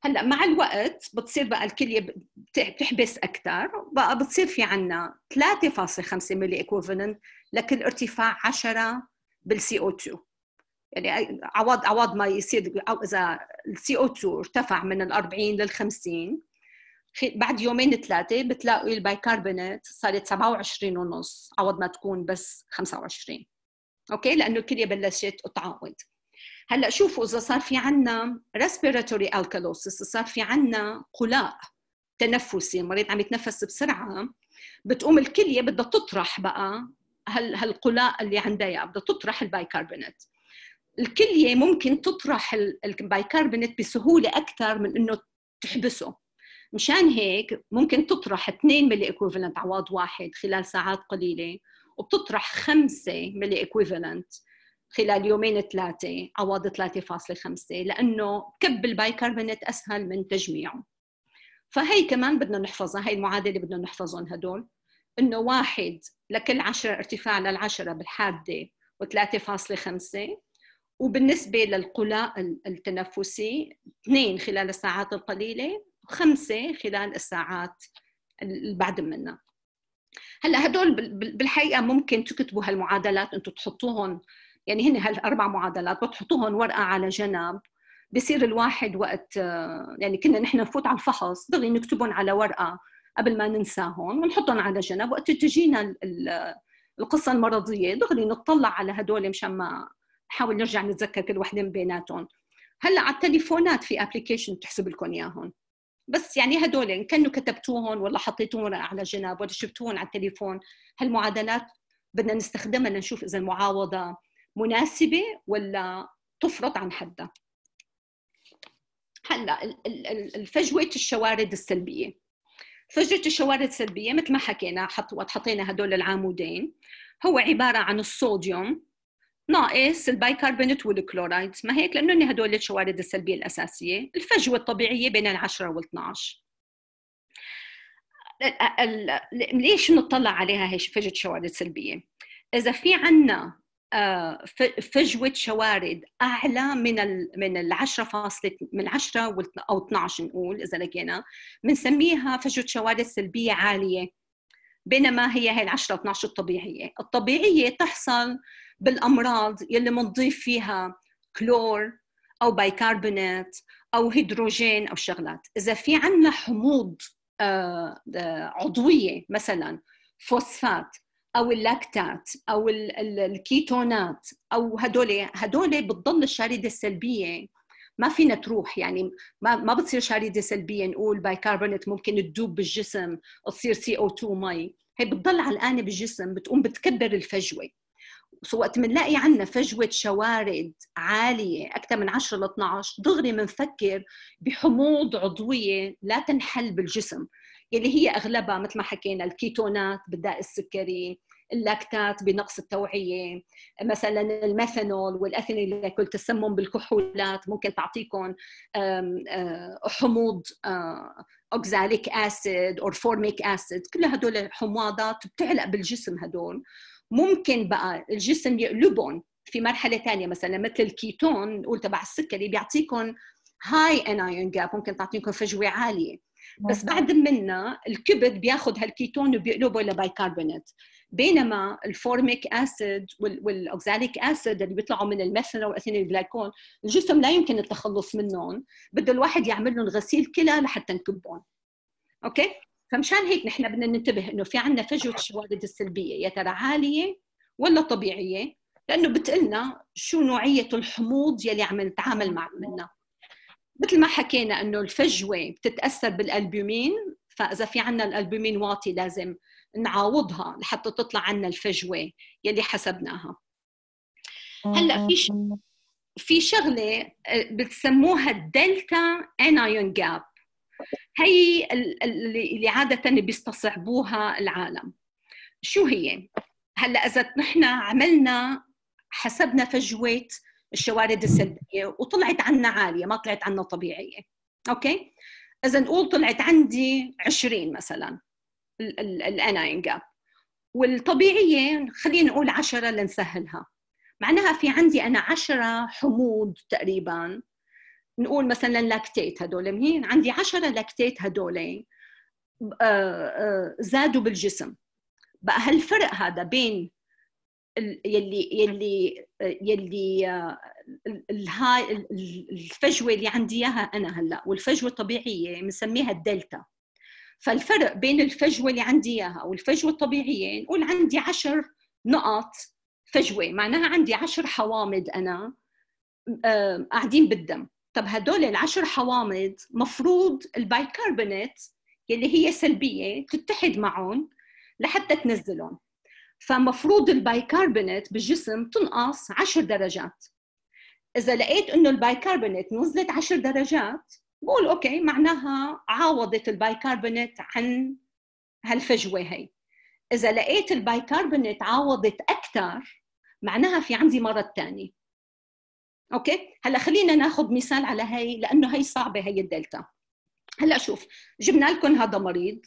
هلا مع الوقت بتصير بقى الكليه بتحبس اكثر بقى بتصير في عنا 3.5 ملي ايكوفالنت لكل ارتفاع 10 بالسي او 2 يعني عوض عوض ما يصير او اذا السي او 2 ارتفع من ال 40 لل 50 بعد يومين ثلاثه بتلاقوا البيكربونات صارت 27 ونص عوض ما تكون بس 25 اوكي لانه الكليه بلشت تعوض هلا شوفوا اذا صار في عنا ريسبيراتوري الكالوسيس صار في عنا قلاء تنفسي يعني المريض عم يتنفس بسرعه بتقوم الكليه بدها تطرح بقى هال هالقلاء اللي عندها اياه بدها تطرح البايكربونات الكليه ممكن تطرح البايكربونات بسهوله اكثر من انه تحبسه مشان هيك ممكن تطرح 2 ملي ايكوفالنت عوض واحد خلال ساعات قليله وبتطرح 5 ملي ايكوفالنت خلال يومين ثلاثه عوض 3.5 لانه كب البايكربونات اسهل من تجميعه فهي كمان بدنا نحفظها هي المعادله بدنا نحفظهم هدول انه واحد لكل 10 ارتفاع للعشرة بالحاده و3.5 وبالنسبه للقلاء التنفسي اثنين خلال الساعات القليله وخمسه خلال الساعات بعد منها هلا هدول بالحقيقه ممكن تكتبوا هالمعادلات انتم تحطوهم يعني هن هالاربع معادلات بتحطوهم ورقه على جنب بصير الواحد وقت آه، يعني كنا نحن نفوت على الفحص دغري نكتبهم على ورقه قبل ما ننساهم ونحطهم على جنب وقت تجينا القصه المرضيه دغري نطلع على هدول مشان ما نحاول نرجع نتذكر كل وحده من بيناتهم هلا على التليفونات في ابلكيشن بتحسب لكم اياهم بس يعني هدول ان كانوا كتبتوهم ولا حطيتوهم على جنب ولا شفتوهم على التليفون هالمعادلات بدنا نستخدمها لنشوف اذا المعاوضه مناسبه ولا تفرط عن حدها هلا الفجوه الشوارد السلبيه فجوه الشوارد السلبيه مثل ما حكينا حط وقت حطينا هدول العمودين هو عباره عن الصوديوم ناقص البيكربونات والكلورايد ما هيك لانه هدول الشوارد السلبيه الاساسيه الفجوه الطبيعيه بين ال10 وال12 ليش نطلع عليها هي فجوه شوارد سلبيه اذا في عنا آه، فجوه شوارد اعلى من ال من ال 10 فاصلة من 10 او 12 نقول اذا لقينا بنسميها فجوه شوارد سلبيه عاليه بينما هي هي ال 10 12 الطبيعيه، الطبيعيه تحصل بالامراض يلي بنضيف فيها كلور او بيكربونات او هيدروجين او شغلات، اذا في عندنا حموض آه، عضويه مثلا فوسفات او اللاكتات او الكيتونات او هدول هدول بتضل الشريده السلبيه ما فينا تروح يعني ما ما بتصير شريده سلبيه نقول بايكربونات ممكن تدوب بالجسم تصير سي او 2 مي هي بتضل علقانه بالجسم بتقوم بتكبر الفجوه سو وقت بنلاقي عندنا فجوه شوارد عاليه اكثر من 10 ل 12 دغري بنفكر بحموض عضويه لا تنحل بالجسم يلي هي اغلبها مثل ما حكينا الكيتونات بالداء السكري اللاكتات بنقص التوعيه مثلا الميثانول كل تسمم بالكحولات ممكن تعطيكم آه، حموض اوكزاليك اسيد او فورميك اسيد كل هدول حموضات بتعلق بالجسم هدول ممكن بقى الجسم يقلبهم في مرحله ثانيه مثلا مثل الكيتون نقول تبع السكري بيعطيكم هاي انايون جاب ممكن تعطيكم فجوه عاليه بس بعد منا الكبد بياخذ هالكيتون وبيقلبه لبايكربونات بينما الفورميك اسيد والاوكزاليك اسيد اللي بيطلعوا من المثنى واثنين الجلايكول الجسم لا يمكن التخلص منهم بده الواحد يعمل لهم غسيل كلى لحتى نكبهم اوكي فمشان هيك نحن بدنا ننتبه انه في عندنا فجوه الشوارد السلبيه يا ترى عاليه ولا طبيعيه لانه بتقلنا شو نوعيه الحموض يلي عم نتعامل مع منها مثل ما حكينا انه الفجوه بتتاثر بالالبومين فاذا في عندنا الالبومين واطي لازم نعوضها لحتى تطلع عنا الفجوه يلي حسبناها هلا في ش... في شغله آه، بتسموها الدلتا انايون جاب هي اللي عاده بيستصعبوها العالم شو هي هلا اذا نحن عملنا حسبنا فجوه الشوارد السلبيه وطلعت عنا عاليه ما طلعت عنا طبيعيه اوكي اذا نقول طلعت عندي 20 مثلا الاناين جاب والطبيعيه خلينا نقول 10 لنسهلها معناها في عندي انا 10 حموض تقريبا نقول مثلا لاكتيت هدول منين عندي 10 لاكتيت هدول آه، آه، زادوا بالجسم بقى هالفرق هذا بين يلي يلي يلي آه، الهاي الفجوه اللي عندي اياها انا هلا والفجوه الطبيعيه بنسميها الدلتا فالفرق بين الفجوه اللي عندي اياها والفجوه الطبيعيه نقول عندي عشر نقط فجوه معناها عندي عشر حوامض انا آه، قاعدين بالدم طب هدول العشر حوامض مفروض البايكربونات يلي هي سلبيه تتحد معهم لحتى تنزلهم فمفروض البايكربونات بالجسم تنقص 10 درجات اذا لقيت انه البايكربونات نزلت 10 درجات بقول اوكي معناها عوضت البايكربونات عن هالفجوه هي اذا لقيت البايكربونات عوضت اكثر معناها في عندي مرض ثاني اوكي هلا خلينا ناخذ مثال على هي لانه هي صعبه هي الدلتا هلا شوف جبنا لكم هذا مريض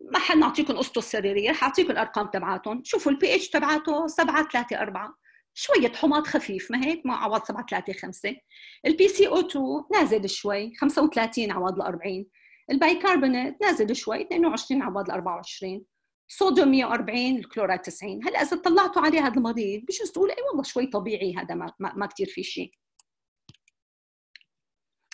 ما حنعطيكم قصته السريريه رح اعطيكم الارقام تبعاتهم شوفوا البي اتش تبعاته 7 3 4 شوية حماض خفيف ما هيك مع عوض 7 3 5 البي سي او 2 نازل شوي 35 عوض ل 40 البايكربونات نازل شوي 22 عوض ل 24 صوديوم 140 الكلورات 90 هلا اذا طلعتوا عليه هذا المريض مش تقول اي والله شوي طبيعي هذا ما, ما, ما كثير في شيء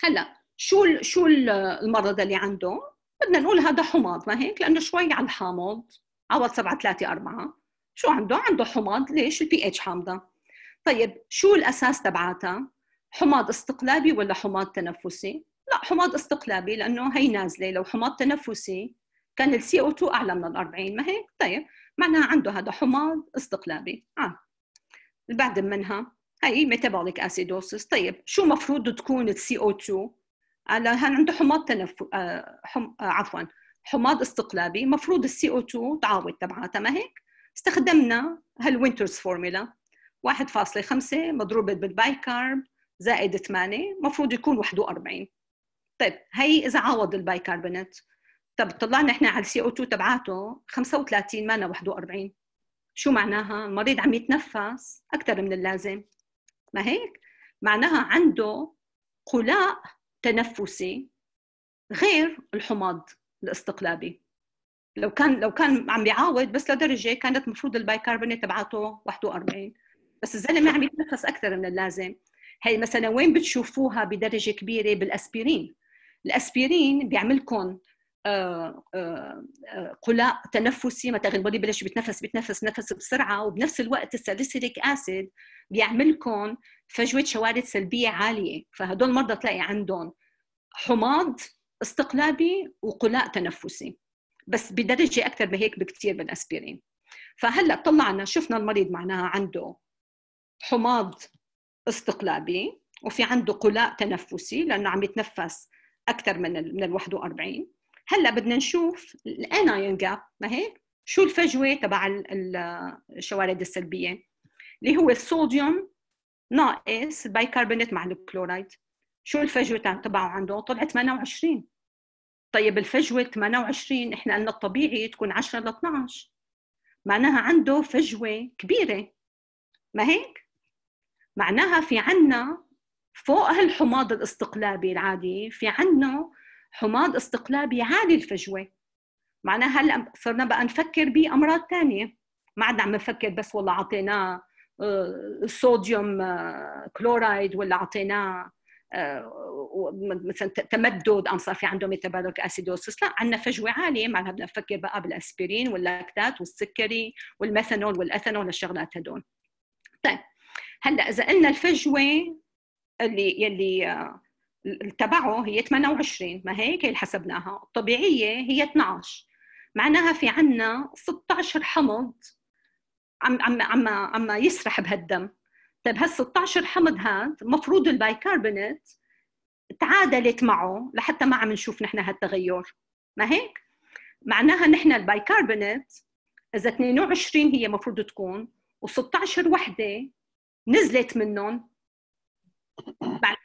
هلا شو ال شو المرض اللي عنده بدنا نقول هذا حماض ما هيك لانه شوي على الحامض عوض 7 3 4 شو عنده عنده حماض ليش البي اتش حامضه طيب شو الاساس تبعاتها حماض استقلابي ولا حماض تنفسي لا حماض استقلابي لانه هي نازله لو حماض تنفسي كان السي او 2 اعلى من ال 40 ما هيك طيب معناها عنده هذا حماض استقلابي اه بعد منها هي ميتابوليك اسيدوسس طيب شو مفروض تكون السي او 2 على هن عنده حماض تنف آه، حم... آه، عفوا حماض استقلابي مفروض السي او 2 تعاوض تبعاتها ما هيك استخدمنا هالوينترز فورمولا 1.5 مضروبة بالبايكارب زائد 8 مفروض يكون 41 طيب هي إذا عوض كاربونات طب طلعنا احنا على السي او 2 تبعاته 35 مانا 41 شو معناها؟ المريض عم يتنفس أكثر من اللازم ما هيك؟ معناها عنده قلاء تنفسي غير الحماض الاستقلابي لو كان لو كان عم بيعاود بس لدرجه كانت المفروض البايكربونات تبعته 41 بس الزلمه عم يتنفس اكثر من اللازم هي مثلا وين بتشوفوها بدرجه كبيره بالاسبرين الاسبرين بيعملكم قلاء تنفسي مثلا البودي بلش بيتنفس بيتنفس نفس بسرعه وبنفس الوقت الساليسيليك اسيد بيعمل لكم فجوه شوارد سلبيه عاليه فهدول المرضى تلاقي عندهم حماض استقلابي وقلاء تنفسي بس بدرجه اكثر بهيك بكثير بالاسبرين فهلا طلعنا شفنا المريض معناها عنده حماض استقلابي وفي عنده قلاء تنفسي لانه عم يتنفس اكثر من من ال 41 هلا بدنا نشوف الانايون جاب ما هيك شو الفجوه تبع الشوارد السلبيه اللي هو الصوديوم ناقص البيكربونات مع الكلورايد شو الفجوه تبعه عنده طلعت 28 طيب الفجوه 28 احنا قلنا الطبيعي تكون 10 ل 12 معناها عنده فجوه كبيره ما هيك معناها في عنا فوق هالحماض الاستقلابي العادي في عندنا حماض استقلابي عالي الفجوه معناها هلا صرنا بقى نفكر بامراض ثانيه ما عدنا عم نفكر بس والله اعطيناه آه، صوديوم آه، كلورايد ولا اعطيناه آه، مثلا تمدد ام صار في عنده ميتابوليك اسيدوسس لا عندنا فجوه عاليه معناها بدنا نفكر بقى بالاسبرين واللاكتات والسكري والميثانول والاثانول الشغلات هدول طيب هلا اذا قلنا الفجوه اللي يلي تبعه هي 28 ما هيك اللي حسبناها الطبيعية هي 12 معناها في عنا 16 حمض عم عم عم عم يسرح بهالدم طيب هال 16 حمض هاد مفروض البايكربونات تعادلت معه لحتى ما عم نشوف نحن هالتغير ما هيك معناها نحن البايكربونات اذا 22 هي مفروض تكون و16 وحده نزلت منهم بعد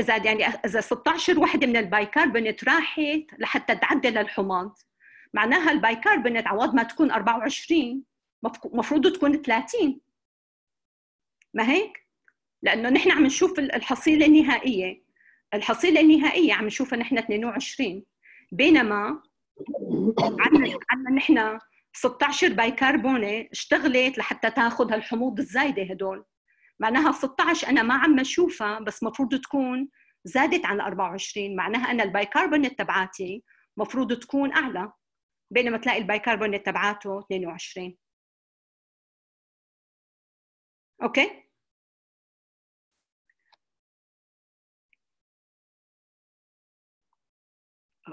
اذا يعني اذا 16 وحده من البايكربونات راحت لحتى تعدل الحماض معناها البايكربونات عوض ما تكون 24 مفروض تكون 30 ما هيك؟ لانه نحن عم نشوف الحصيله النهائيه الحصيله النهائيه عم نشوفها نحن 22 بينما عندنا عندنا نحن 16 بايكربونه اشتغلت لحتى تاخذ هالحموض الزايده هدول معناها 16 انا ما عم بشوفها بس مفروض تكون زادت عن 24 معناها انا البايكربونات تبعاتي مفروض تكون اعلى بينما تلاقي البايكربونات تبعاته 22 اوكي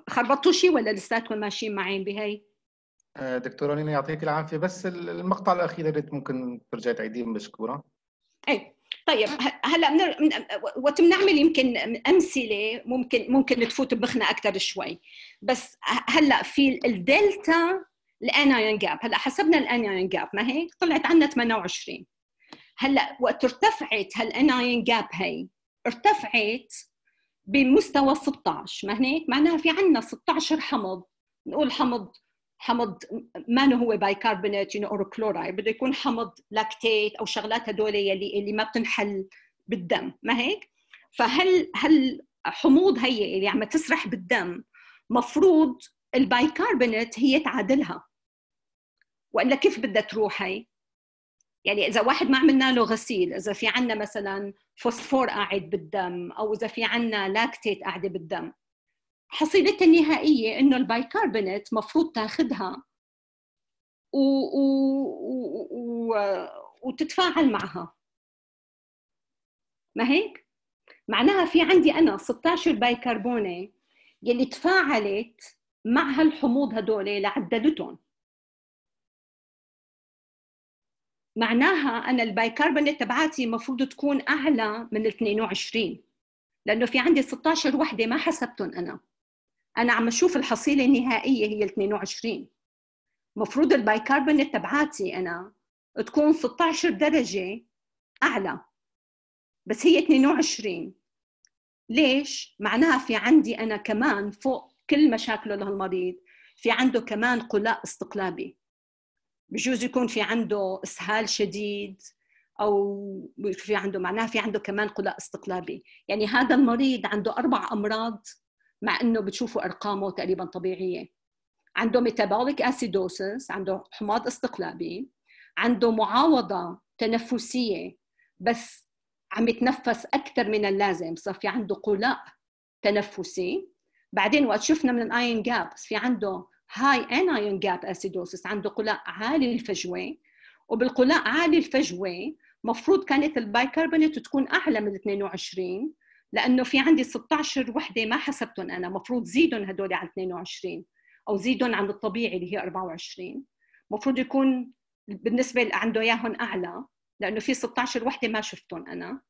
خربطتوا شيء ولا لساتكم ماشيين معي بهي؟ آه، دكتوره نينا يعطيك العافيه بس المقطع الاخير اللي ممكن ترجعي تعيديه مشكوره اي طيب هلا من وقت بنعمل يمكن امثله ممكن ممكن تفوت بمخنا اكثر شوي بس هلا في الدلتا الانايون جاب هلا حسبنا الانايون جاب ما هيك طلعت عندنا 28 هلا وقت ارتفعت هالانايون جاب هي ارتفعت بمستوى 16 ما هيك معناها في عندنا 16 حمض نقول حمض حمض ما هو بايكربونات يو اور كلورايد بده يكون حمض لاكتيت او شغلات هدول يلي اللي ما بتنحل بالدم ما هيك فهل هل حموض هي اللي عم تسرح بالدم مفروض البايكربونات هي تعادلها والا كيف بدها تروح هي يعني اذا واحد ما عملنا له غسيل اذا في عندنا مثلا فوسفور قاعد بالدم او اذا في عندنا لاكتيت قاعده بالدم حصيلتها النهائية إنه البايكربونات مفروض تاخدها و... و... و... وتتفاعل معها ما هيك؟ معناها في عندي أنا 16 بايكربونة يلي تفاعلت مع هالحموض هدول لعددتهم معناها انا البايكربونات تبعاتي المفروض تكون اعلى من ال 22 لانه في عندي 16 وحده ما حسبتهم انا انا عم اشوف الحصيله النهائيه هي 22 مفروض البيكربونات تبعاتي انا تكون 16 درجه اعلى بس هي 22 ليش معناها في عندي انا كمان فوق كل مشاكله لهالمريض في عنده كمان قلاء استقلابي بجوز يكون في عنده اسهال شديد او في عنده معناها في عنده كمان قلاء استقلابي يعني هذا المريض عنده اربع امراض مع انه بتشوفوا ارقامه تقريبا طبيعيه عنده ميتابوليك اسيدوسس عنده حماض استقلابي عنده معاوضه تنفسيه بس عم يتنفس اكثر من اللازم صار في عنده قلاء تنفسي بعدين وقت شفنا من الاين جاب في عنده هاي انايون جاب اسيدوسس عنده قلاء عالي الفجوه وبالقلاء عالي الفجوه مفروض كانت البايكربونات تكون اعلى من 22 لانه في عندي 16 وحده ما حسبتهم انا مفروض زيدهم هدول عن 22 او زيدهم عن الطبيعي اللي هي 24 مفروض يكون بالنسبه اللي عنده اياهم اعلى لانه في 16 وحده ما شفتهم انا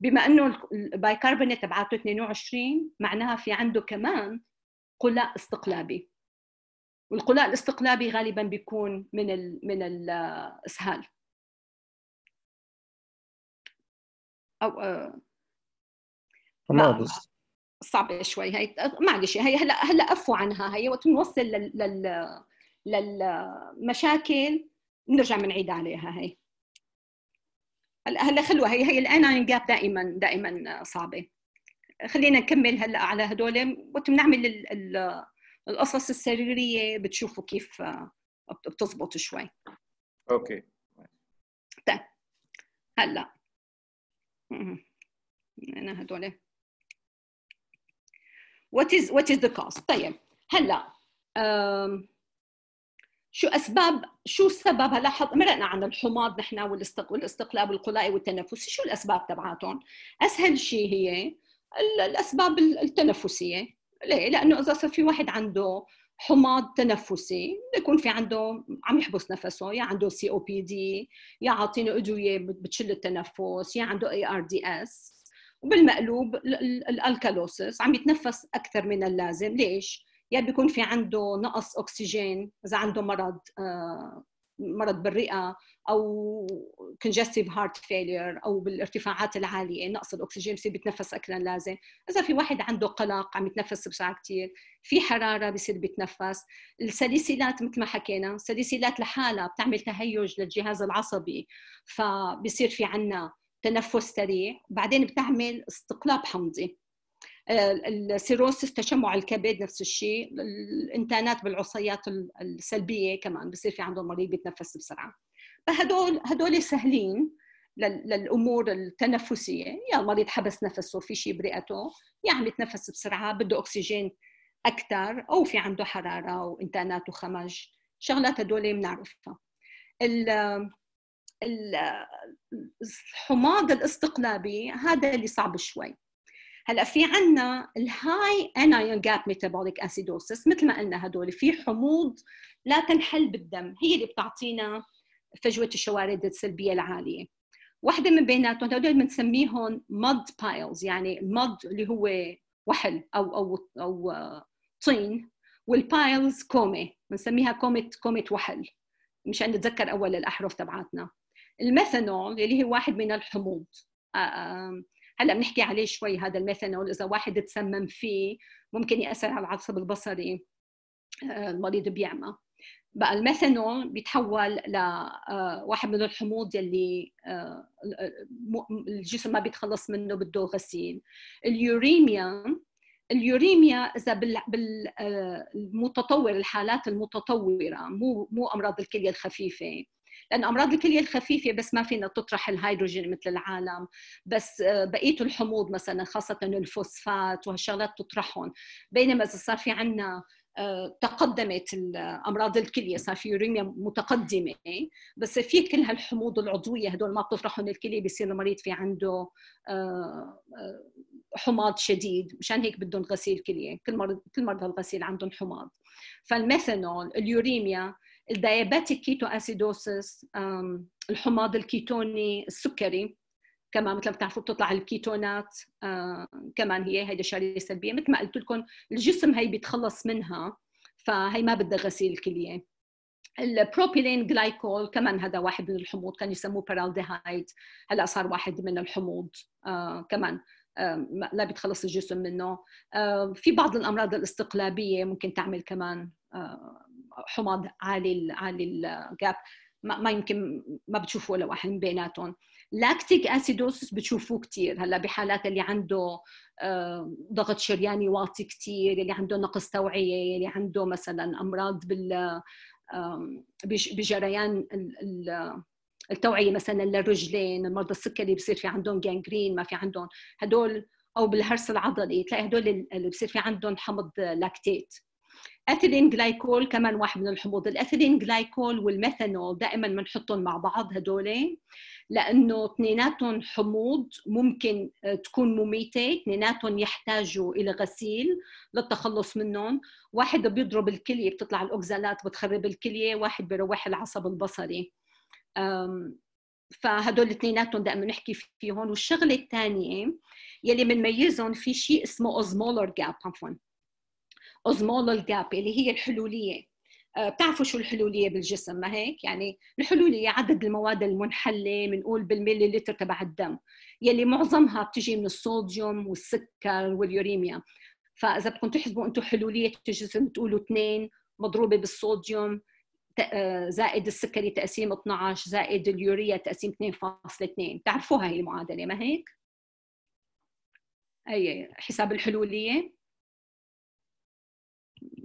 بما انه البايكربونات تبعته 22 معناها في عنده كمان قلاء استقلابي والقلاء الاستقلابي غالبا بيكون من الـ من الاسهال آه، او آه، ما صعبة شوي هي معلش هي هلا هلا قفوا عنها هي وقت بنوصل لل للمشاكل بنرجع بنعيد عليها هي هلا هلا خلوها هي هي الان جاب دائما دائما صعبه خلينا نكمل هلا على هدول وقت بنعمل القصص السريريه بتشوفوا كيف بتزبط شوي اوكي طيب هلا انا هدول What is what is the cost? طيب هلا شو اسباب شو سبب هلا حط مرقنا عن الحماض نحن والاستقلاب والقلائي والتنفسي شو الاسباب تبعاتهم اسهل شيء هي الاسباب التنفسيه ليه لانه اذا صار في واحد عنده حماض تنفسي بيكون في عنده عم يحبس نفسه يا عنده سي او بي دي يا عاطينه ادويه بتشل التنفس يا عنده اي ار دي اس وبالمقلوب الالكالوسس عم يتنفس اكثر من اللازم ليش يا يعني بيكون في عنده نقص اكسجين اذا عنده مرض آه، مرض بالرئه او congestive heart failure او بالارتفاعات العاليه نقص الاكسجين بصير بيتنفس اكثر من اللازم اذا في واحد عنده قلق عم يتنفس بسرعه كثير في حراره بصير بيتنفس السلسلات مثل ما حكينا السلسلات لحالها بتعمل تهيج للجهاز العصبي فبصير في عندنا تنفس سريع بعدين بتعمل استقلاب حمضي آه، السيروسيس تشمع الكبد نفس الشيء الانتانات بالعصيات السلبيه كمان بصير في عندهم مريض بيتنفس بسرعه فهدول هدول سهلين للامور التنفسيه يا مريض حبس نفسه في شيء برئته يا عم يتنفس بسرعه بده اكسجين اكثر او في عنده حراره وانتانات وخمج شغلات هدول بنعرفها الحماض الاستقلابي هذا اللي صعب شوي هلا في عندنا الهاي انايون جاب ميتابوليك اسيدوسيس مثل ما قلنا هدول في حموض لا تنحل بالدم هي اللي بتعطينا فجوه الشوارد السلبيه العاليه واحدة من بيناتهم هدول بنسميهم مود بايلز يعني مود اللي هو وحل او او او طين والبايلز كومه بنسميها كومة كومة وحل مشان نتذكر اول الاحرف تبعاتنا الميثانول اللي هي واحد من الحموض آه، هلا بنحكي عليه شوي هذا الميثانول اذا واحد تسمم فيه ممكن ياثر على العصب البصري آه، المريض بيعمى بقى الميثانول بيتحول لواحد آه، من الحموض يلي الجسم ما بيتخلص منه بده غسيل اليوريميا اليوريميا اذا بالمتطور الحالات المتطوره مو مو امراض الكليه الخفيفه لأن أمراض الكلية الخفيفة بس ما فينا تطرح الهيدروجين مثل العالم بس آه، بقية الحموض مثلا خاصة الفوسفات وهالشغلات تطرحهم بينما إذا صار في عندنا آه، تقدمت امراض الكليه صار في يوريميا متقدمه بس في كل هالحموض العضويه هدول ما بتطرحهم الكليه بيصير المريض في عنده آه، حماض شديد مشان هيك بدهم غسيل كليه كل مرض كل مرضى الغسيل عندهم حماض فالميثانول اليوريميا الديابيتيك كيتو اسيدوسيس الحماض الكيتوني السكري كمان مثل ما بتعرفوا بتطلع الكيتونات آه، كمان هي هيدا شغله سلبيه مثل ما قلت لكم الجسم هي بيتخلص منها فهي ما بدها غسيل الكليه البروبيلين جلايكول كمان هذا واحد من الحموض كان يسموه بارالديهايد هلا صار واحد من الحموض آه، كمان آه، لا بيتخلص الجسم منه في بعض الامراض الاستقلابيه ممكن تعمل كمان حمض عالي عالي الجاب ما يمكن ما بتشوفوا ولا واحد من بيناتهم لاكتيك اسيدوسس بتشوفوه كثير هلا بحالات اللي عنده ضغط شرياني واطي كثير اللي عنده نقص توعيه اللي عنده مثلا امراض بال بجريان التوعيه مثلا للرجلين مرضى السكري بصير في عندهم جانجرين ما في عندهم هدول او بالهرس العضلي تلاقي هدول اللي بصير في عندهم حمض لاكتيت اثيلين جلايكول كمان واحد من الحموض الاثيلين جلايكول والميثانول دائما بنحطهم مع بعض هدول لانه اثنيناتهم حموض ممكن آه، تكون مميته اثنيناتهم يحتاجوا الى غسيل للتخلص منهم واحد بيضرب الكليه بتطلع الاوكسالات بتخرب الكليه واحد بيروح العصب البصري فهدول اثنيناتهم دائما نحكي فيهم والشغله الثانيه يلي بنميزهم في شيء اسمه اوزمولر جاب عفوا اوزمولال جاب اللي هي الحلوليه آه، بتعرفوا شو الحلولية بالجسم ما هيك يعني الحلولية عدد المواد المنحلة بنقول بالملي لتر تبع الدم يلي معظمها بتجي من الصوديوم والسكر واليوريميا فإذا بدكم تحسبوا أنتم حلولية الجسم تقولوا 2 مضروبة بالصوديوم آه، زائد السكري تقسيم 12 زائد اليوريا تقسيم 2.2 بتعرفوا هي المعادلة ما هيك؟ أي حساب الحلولية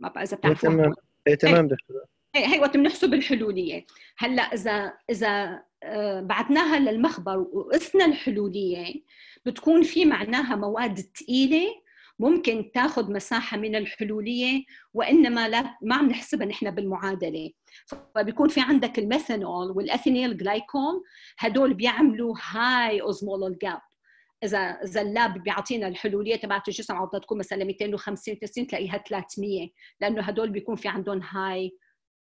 ما بقى اذا إيه، بتعرف تمام اي تمام إيه. دكتوره إيه، هي وقت بنحسب الحلوليه هلا اذا اذا آه، بعثناها للمخبر وقسنا الحلوليه بتكون في معناها مواد ثقيله ممكن تاخذ مساحه من الحلوليه وانما لا ما عم نحسبها نحن بالمعادله فبيكون في عندك الميثانول والاثينيل جلايكول هدول بيعملوا هاي اوزمولال جاب اذا اذا اللاب بيعطينا الحلوليه تبعت الجسم عم تكون مثلا 250 90 تلاقيها 300 لانه هدول بيكون في عندهم هاي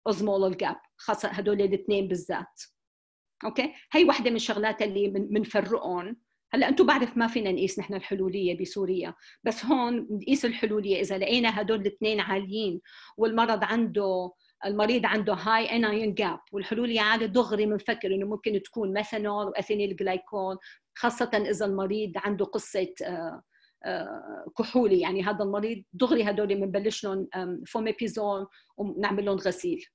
اوزمول جاب خاصه هدول الاثنين بالذات اوكي هي وحده من الشغلات اللي بنفرقهم هلا انتم بعرف ما فينا نقيس نحن الحلوليه بسوريا بس هون نقيس الحلوليه اذا لقينا هدول الاثنين عاليين والمرض عنده المريض عنده هاي انايون جاب والحلول يعني دغري بنفكر انه ممكن تكون ميثانول واثينيل جلايكول خاصه اذا المريض عنده قصه آه، آه، كحولي يعني هذا المريض دغري هدول بنبلش لهم فوميبيزول ونعمل لهم غسيل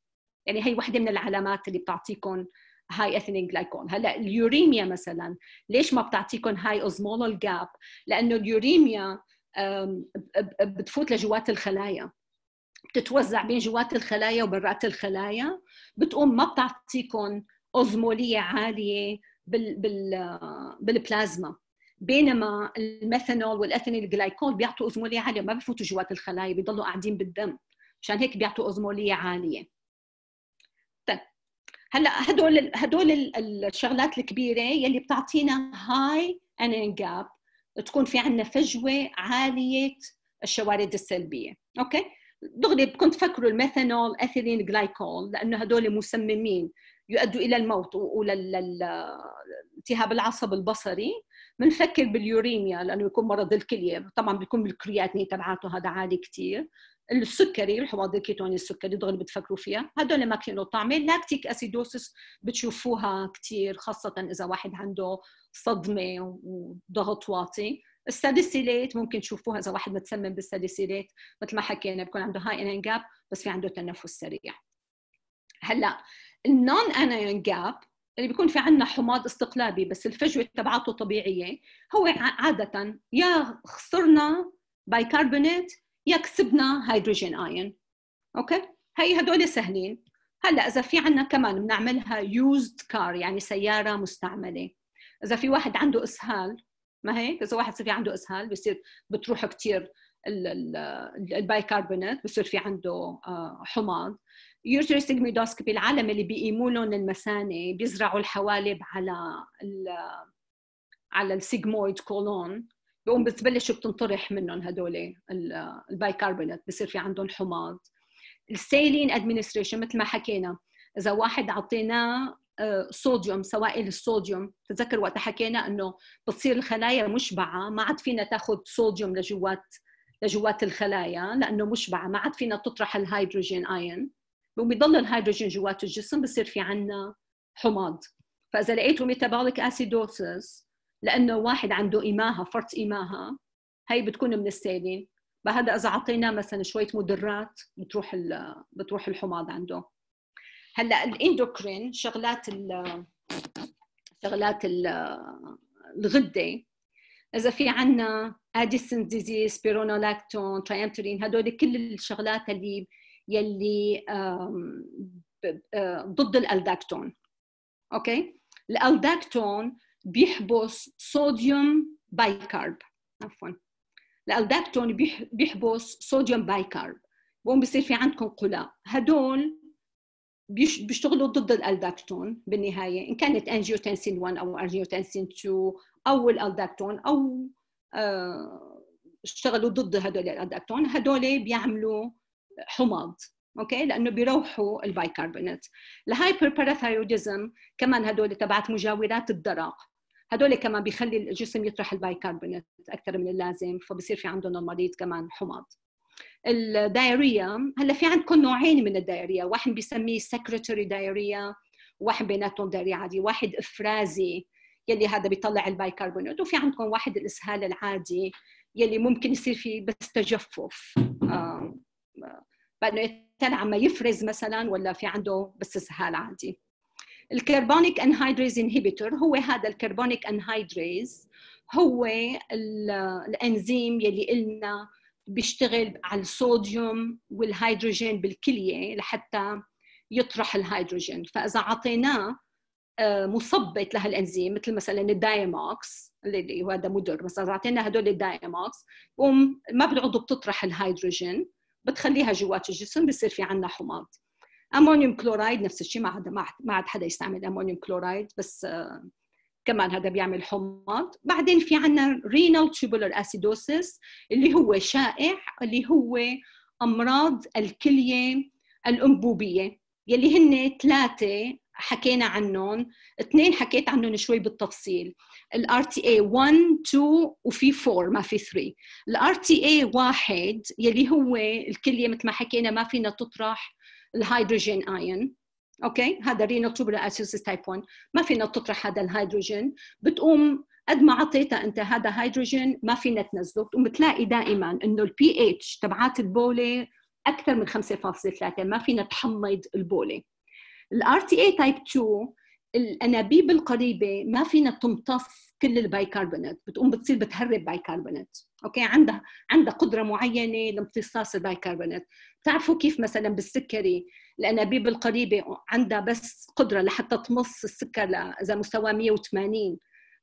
يعني هي وحده من العلامات اللي بتعطيكم هاي اثنين جلايكول هلا اليوريميا مثلا ليش ما بتعطيكم هاي اوزمولال جاب لانه اليوريميا بتفوت لجوات الخلايا بتتوزع بين جوات الخلايا وبرات الخلايا بتقوم ما بتعطيكم اوزموليه عاليه بال بال بالبلازما بينما الميثانول والاثينيل جلايكول بيعطوا اوزموليه عاليه ما بفوتوا جوات الخلايا بيضلوا قاعدين بالدم عشان هيك بيعطوا اوزموليه عاليه طيب هلا هدول هدول الشغلات الكبيره يلي بتعطينا هاي انين جاب تكون في عندنا فجوه عاليه الشوارد السلبيه اوكي دغري كنت فكروا الميثانول اثيلين جلايكول لانه هدول مسممين يؤدوا الى الموت والتهاب العصب البصري بنفكر باليوريميا لانه يكون مرض الكليه طبعا بيكون بالكرياتين تبعاته هذا عالي كثير السكري الحواضر الكيتوني السكري دغري بتفكروا فيها هدول ما كانوا طعمين لاكتيك اسيدوسس بتشوفوها كثير خاصه اذا واحد عنده صدمه وضغط واطي الساليسيلات ممكن تشوفوها اذا واحد متسمم بالساليسيلات مثل ما حكينا بكون عنده هاي انين جاب بس في عنده تنفس سريع هلا النون انين جاب اللي بيكون في عندنا حماض استقلابي بس الفجوه تبعته طبيعيه هو عاده يا خسرنا بايكربونات يا كسبنا هيدروجين ايون اوكي هي هدول سهلين هلا اذا في عندنا كمان بنعملها يوزد كار يعني سياره مستعمله اذا في واحد عنده اسهال ما هيك اذا واحد صار في عنده اسهال بصير بتروح كثير البايكربونات بصير في عنده آه، حماض يورتري سيجميدوسكوبي العالم اللي بيقيموا لهم المثانه بيزرعوا الحوالب على على السيجمويد كولون بقوم بتبلش بتنطرح منهم هدول البايكربونات بصير في عندهم حماض السيلين ادمنستريشن مثل ما حكينا اذا واحد اعطيناه صوديوم سوائل الصوديوم تذكر وقت حكينا انه بتصير الخلايا مشبعه ما عاد فينا تاخذ صوديوم لجوات لجوات الخلايا لانه مشبعه ما عاد فينا تطرح الهيدروجين ايون وبيضل الهيدروجين جوات الجسم بصير في عنا حماض فاذا لقيتوا ميتابوليك اسيدوسس لانه واحد عنده ايماها فرط ايماها هي بتكون من السيلين فهذا اذا اعطيناه مثلا شويه مدرات بتروح بتروح الحماض عنده هلا الاندوكرين شغلات ال شغلات ال الغده اذا في عندنا اديسون ديزيز بيرونولاكتون تريامترين هدول كل الشغلات اللي يلي ضد الالداكتون اوكي الالداكتون بيحبس صوديوم بايكارب عفوا الالداكتون بيحبس صوديوم بايكارب بقوم بصير في عندكم قلاء هدول بيشتغلوا ضد الالداكتون بالنهايه ان كانت انجيوتنسين 1 او انجيوتنسين 2 او الالداكتون او آه، اشتغلوا ضد هدول الالداكتون هدول بيعملوا حمض اوكي لانه بيروحوا البايكربونات الهايبر باراثايروديزم كمان هدول تبعت مجاورات الدرق هدول كمان بيخلي الجسم يطرح البايكربونات اكثر من اللازم فبصير في عندهم المريض كمان حمض الدايريا هلا في عندكم نوعين من الدايريا واحد بيسميه سكرتري دايريا واحد بيناتهم دايريا عادي واحد افرازي يلي هذا بيطلع البايكربونات وفي عندكم واحد الاسهال العادي يلي ممكن يصير فيه بس تجفف بانه آه، عم يفرز مثلا ولا في عنده بس اسهال عادي الكربونيك انهيدريز انهبيتور هو هذا الكربونيك انهيدريز هو الانزيم يلي قلنا بيشتغل على الصوديوم والهيدروجين بالكليه لحتى يطرح الهيدروجين فاذا اعطيناه آه، مثبط لهالانزيم مثل مثلا الدايموكس اللي هو هذا مدر مثلا اذا اعطينا هدول الدايموكس بقوم ما بالعضو بتطرح الهيدروجين بتخليها جوات الجسم بصير في عندنا حماض امونيوم كلورايد نفس الشيء ما عاد ما عاد حدا يستعمل امونيوم كلورايد بس آه، كمان هذا بيعمل حمض بعدين في عنا رينال تيوبولر اسيدوسيس اللي هو شائع اللي هو امراض الكليه الانبوبيه يلي هن ثلاثه حكينا عنهم اثنين حكيت عنهم شوي بالتفصيل الار تي اي 1 2 وفي 4 ما في 3 الار تي اي 1 يلي هو الكليه مثل ما حكينا ما فينا تطرح الهيدروجين ايون اوكي هذا رينو توبل اسيوسيس تايب 1 ما فينا تطرح هذا الهيدروجين بتقوم قد ما عطيتها انت هذا هيدروجين ما فينا تنزله بتقوم بتلاقي دائما انه البي اتش تبعات البوله اكثر من 5.3 ما فينا تحمض البوله الار تي اي تايب 2 الانابيب القريبه ما فينا تمتص كل البايكربونات بتقوم بتصير بتهرب بايكربونات اوكي عندها عندها قدره معينه لامتصاص البايكربونات بتعرفوا كيف مثلا بالسكري الانابيب القريبه عندها بس قدره لحتى تمص السكر اذا مستواه 180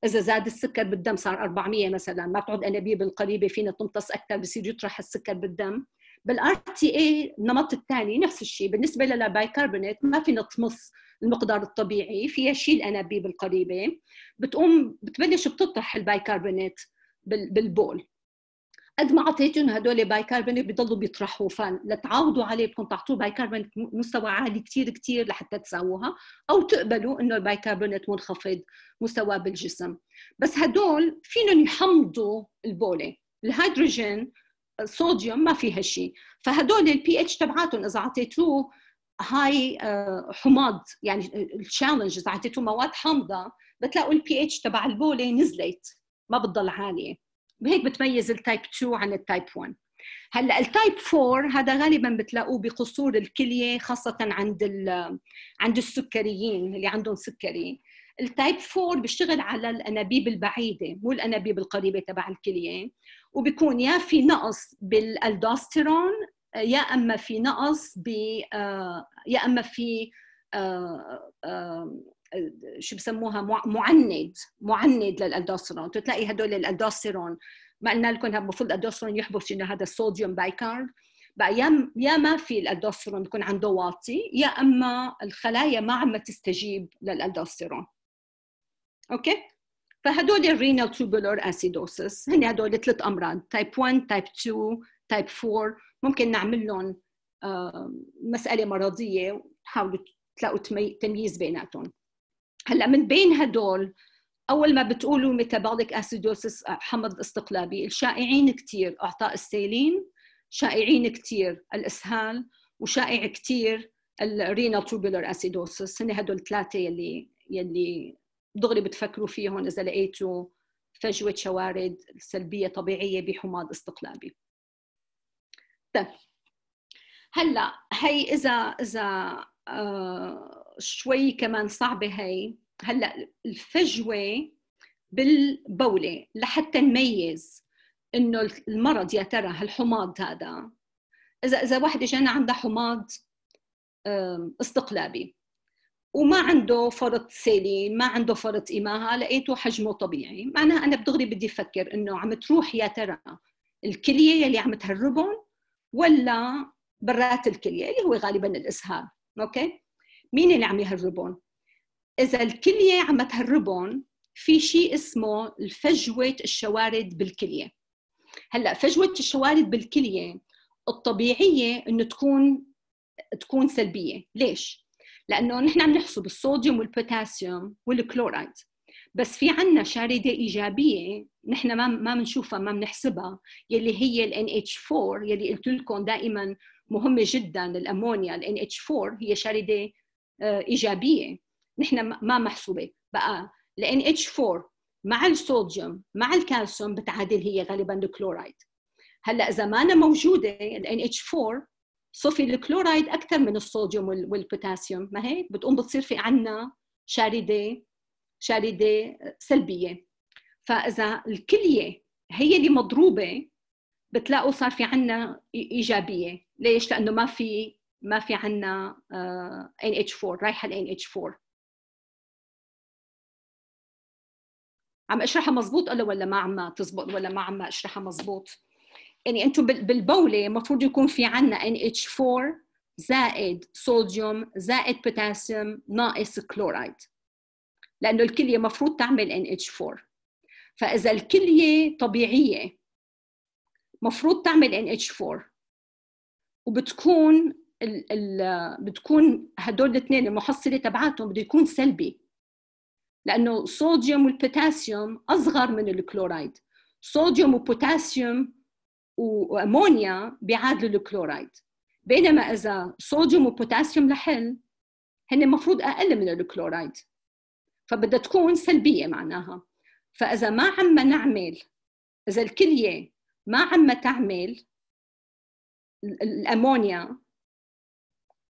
اذا زاد السكر بالدم صار 400 مثلا ما بتعود انابيب القريبه فينا تمتص اكثر بصير يطرح السكر بالدم بالار تي اي النمط الثاني نفس الشيء بالنسبه للبايكربونات ما فينا تمص المقدار الطبيعي فيها شيء الانابيب القريبه بتقوم بتبلش بتطرح البايكربونات بالبول قد ما اعطيتهم هدول بايكربونات بضلوا بيطرحوا فلتعودوا عليه بدكم تعطوه بايكربونات مستوى عالي كثير كثير لحتى تساووها او تقبلوا انه البايكربونات منخفض مستواه بالجسم بس هدول فينهم يحمضوا البوله الهيدروجين الصوديوم ما فيها شيء فهدول البي اتش تبعاتهم اذا اعطيتوه هاي آه، حماض يعني التشالنج اذا اعطيتوه مواد حامضه بتلاقوا البي اتش تبع البوله نزلت ما بتضل عاليه وهيك بتميز التايب 2 عن التايب 1 هلا التايب 4 هذا غالبا بتلاقوه بقصور الكليه خاصه عند عند السكريين اللي عندهم سكري التايب 4 بيشتغل على الانابيب البعيده مو الانابيب القريبه تبع الكليه وبيكون يا في نقص بالالدوستيرون يا اما في نقص ب آه، يا اما في آه، آه، شو بسموها معند معند للالدوستيرون تلاقي هدول الالدوستيرون ما قلنا لكم المفروض الالدوستيرون يحبس انه هذا الصوديوم بايكارد بقى يا يا ما في الالدوستيرون يكون عنده واطي يا اما الخلايا ما عم تستجيب للالدوستيرون اوكي فهدول الرينال توبولر اسيدوسس هن هدول ثلاث امراض تايب 1 تايب 2 تايب 4 ممكن نعمل لهم مساله مرضيه وتحاولوا تلاقوا تمييز بيناتهم هلا من بين هدول اول ما بتقولوا ميتابوليك اسيدوسس آه، حمض استقلابي الشائعين كثير اعطاء السيلين شائعين كثير الاسهال وشائع كثير الرينال توبولر اسيدوسس هن هدول الثلاثه يلي يلي دغري بتفكروا فيهم اذا لقيتوا فجوه شوارد سلبيه طبيعيه بحماض استقلابي طيب هلا هي اذا اذا آه شوي كمان صعبه هي هلا الفجوه بالبوله لحتى نميز انه المرض يا ترى هالحماض هذا اذا اذا واحد جانا عندها حماض استقلابي وما عنده فرط سليم ما عنده فرط إماها لقيته حجمه طبيعي معناها أنا بدغري بدي أفكر إنه عم تروح يا ترى الكلية اللي عم تهربهم ولا برات الكلية اللي هو غالبا الإسهال أوكي مين اللي عم يهربون اذا الكليه عم تهربون في شيء اسمه فجوه الشوارد بالكليه هلا فجوه الشوارد بالكليه الطبيعيه انه تكون تكون سلبيه ليش لانه نحن عم نحسب الصوديوم والبوتاسيوم والكلورايد بس في عنا شاردة إيجابية نحن ما ما بنشوفها ما بنحسبها يلي هي ال NH4 يلي قلت لكم دائما مهمة جدا الأمونيا ال NH4 هي شاردة آه، ايجابيه نحن ما محسوبه بقى لان اتش 4 مع الصوديوم مع الكالسيوم بتعادل هي غالبا الكلورايد هلا اذا ما أنا موجوده ال اتش 4 صفي الكلورايد اكثر من الصوديوم والبوتاسيوم ما هيك بتقوم بتصير في عنا شارده شارده سلبيه فاذا الكليه هي اللي مضروبه بتلاقوا صار في عنا ايجابيه ليش لانه ما في ما في عنا آه، NH4 رايحه ل NH4 عم اشرحها مزبوط ولا ولا ما عم تزبط ولا ما عم اشرحها مزبوط يعني انتم بالبوله المفروض يكون في عنا NH4 زائد صوديوم زائد بوتاسيوم ناقص كلورايد لانه الكليه مفروض تعمل NH4 فاذا الكليه طبيعيه مفروض تعمل NH4 وبتكون ال ال بتكون هدول الاثنين المحصله تبعاتهم بده يكون سلبي لانه الصوديوم والبوتاسيوم اصغر من الكلورايد صوديوم وبوتاسيوم وامونيا بيعادلوا الكلورايد بينما اذا صوديوم وبوتاسيوم لحل هن المفروض اقل من الكلورايد فبدها تكون سلبيه معناها فاذا ما عم نعمل اذا الكليه ما عم تعمل الامونيا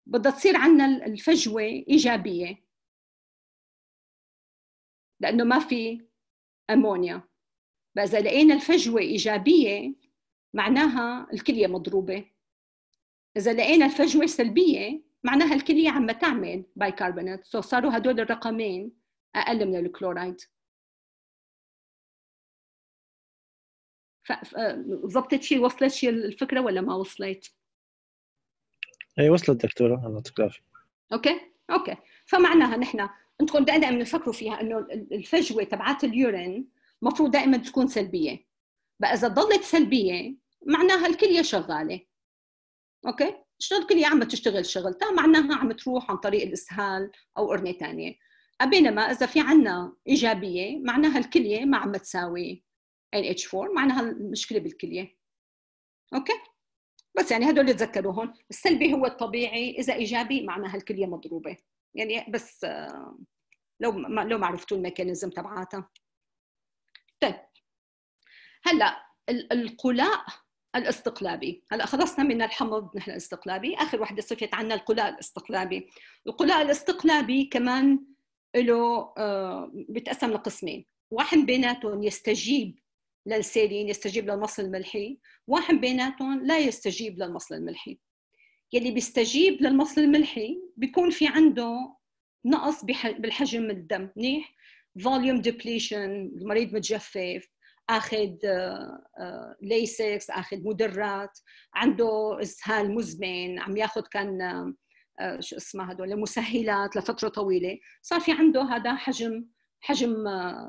بدها تصير عندنا الفجوه ايجابيه لانه ما في امونيا فاذا لقينا الفجوه ايجابيه معناها الكليه مضروبه اذا لقينا الفجوه سلبيه معناها الكليه عم تعمل بايكربونات سو صاروا هدول الرقمين اقل من الكلورايد ضبطت شيء وصلت شيء الفكره ولا ما وصلت؟ اي وصلت دكتوره الله يعطيك العافيه اوكي اوكي فمعناها نحن انتم دائما بنفكروا فيها انه الفجوه تبعات اليورين المفروض دائما تكون سلبيه بقى اذا ضلت سلبيه معناها الكليه شغاله اوكي شلون الكليه عم تشتغل شغلتها معناها عم تروح عن طريق الاسهال او قرنه ثانيه بينما اذا في عنا ايجابيه معناها الكليه ما عم تساوي NH4 معناها المشكله بالكليه اوكي بس يعني هدول تذكروهم السلبي هو الطبيعي اذا ايجابي معناها الكليه مضروبه يعني بس آه، لو ما لو ما عرفتوا الميكانيزم تبعاتها طيب هلا القلاء الاستقلابي هلا خلصنا من الحمض نحن الاستقلابي اخر وحده صفت عنا القلاء الاستقلابي القلاء الاستقلابي كمان له آه، بتقسم لقسمين واحد بيناتهم يستجيب للسيلين يستجيب للمصل الملحي واحد بيناتهم لا يستجيب للمصل الملحي يلي بيستجيب للمصل الملحي بيكون في عنده نقص بالحجم الدم منيح فوليوم ديبليشن المريض متجفف اخذ ليسكس آه، آه، اخذ مدرات عنده اسهال مزمن عم ياخذ كان آه، شو اسمها هدول مسهلات لفتره طويله صار في عنده هذا حجم حجم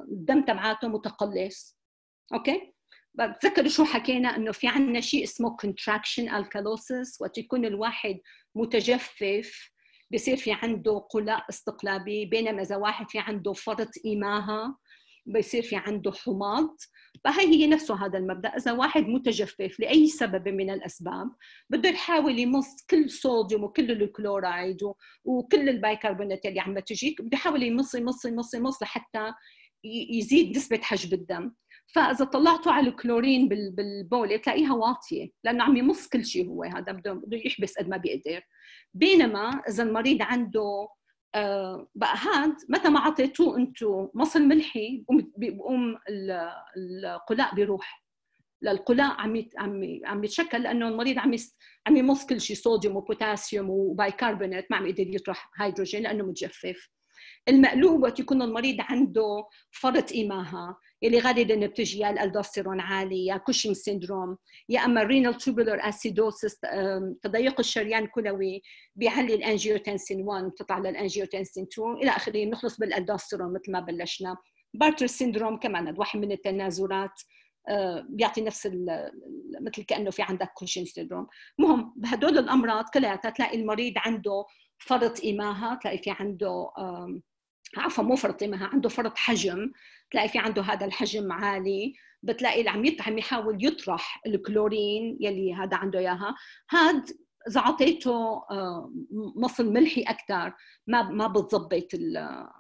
الدم تبعاته متقلص اوكي بتذكروا شو حكينا انه في عندنا شيء اسمه contraction alkalosis وقت يكون الواحد متجفف بصير في عنده قلاء استقلابي بينما اذا واحد في عنده فرط ايماها بصير في عنده حماض فهي هي نفسه هذا المبدا اذا واحد متجفف لاي سبب من الاسباب بده يحاول يمص كل صوديوم وكل الكلورايد وكل البايكربونات اللي عم تجيك بده يحاول يمص يمص يمص يمص لحتى يزيد نسبه حجب الدم فاذا طلعتوا على الكلورين بالبوله تلاقيها واطيه لانه عم يمص كل شيء هو هذا بده يحبس قد ما بيقدر بينما اذا المريض عنده آه بقى هاد متى ما اعطيتوه انتم مصل ملحي بقوم القلاء بيروح للقلاء عم عم عم يتشكل لانه المريض عم عم يمص كل شيء صوديوم وبوتاسيوم وبايكربونات ما عم يقدر يطرح هيدروجين لانه متجفف المقلوب وقت يكون المريض عنده فرط ايماها اللي غالبا بتجي يا الالدوستيرون عالي يا كوشنج سيندروم يا اما الرينال توبولر اسيدوسس تضيق الشريان الكلوي بيعلي الانجيوتنسين 1 بتطلع للانجيوتنسين 2 الى اخره بنخلص بالالدوستيرون مثل ما بلشنا بارتر سيندروم كمان واحد من التنازلات آه، بيعطي نفس مثل كانه في عندك كوشن سيندروم المهم بهدول الامراض كلها تلاقي المريض عنده فرط ايماها تلاقي في عنده عفوا مو فرط عنده فرط حجم تلاقي في عنده هذا الحجم عالي بتلاقي اللي عم عم يحاول يطرح الكلورين يلي هذا عنده اياها هاد اذا اعطيته آه، مصل ملحي اكثر ما ما بتظبط آه،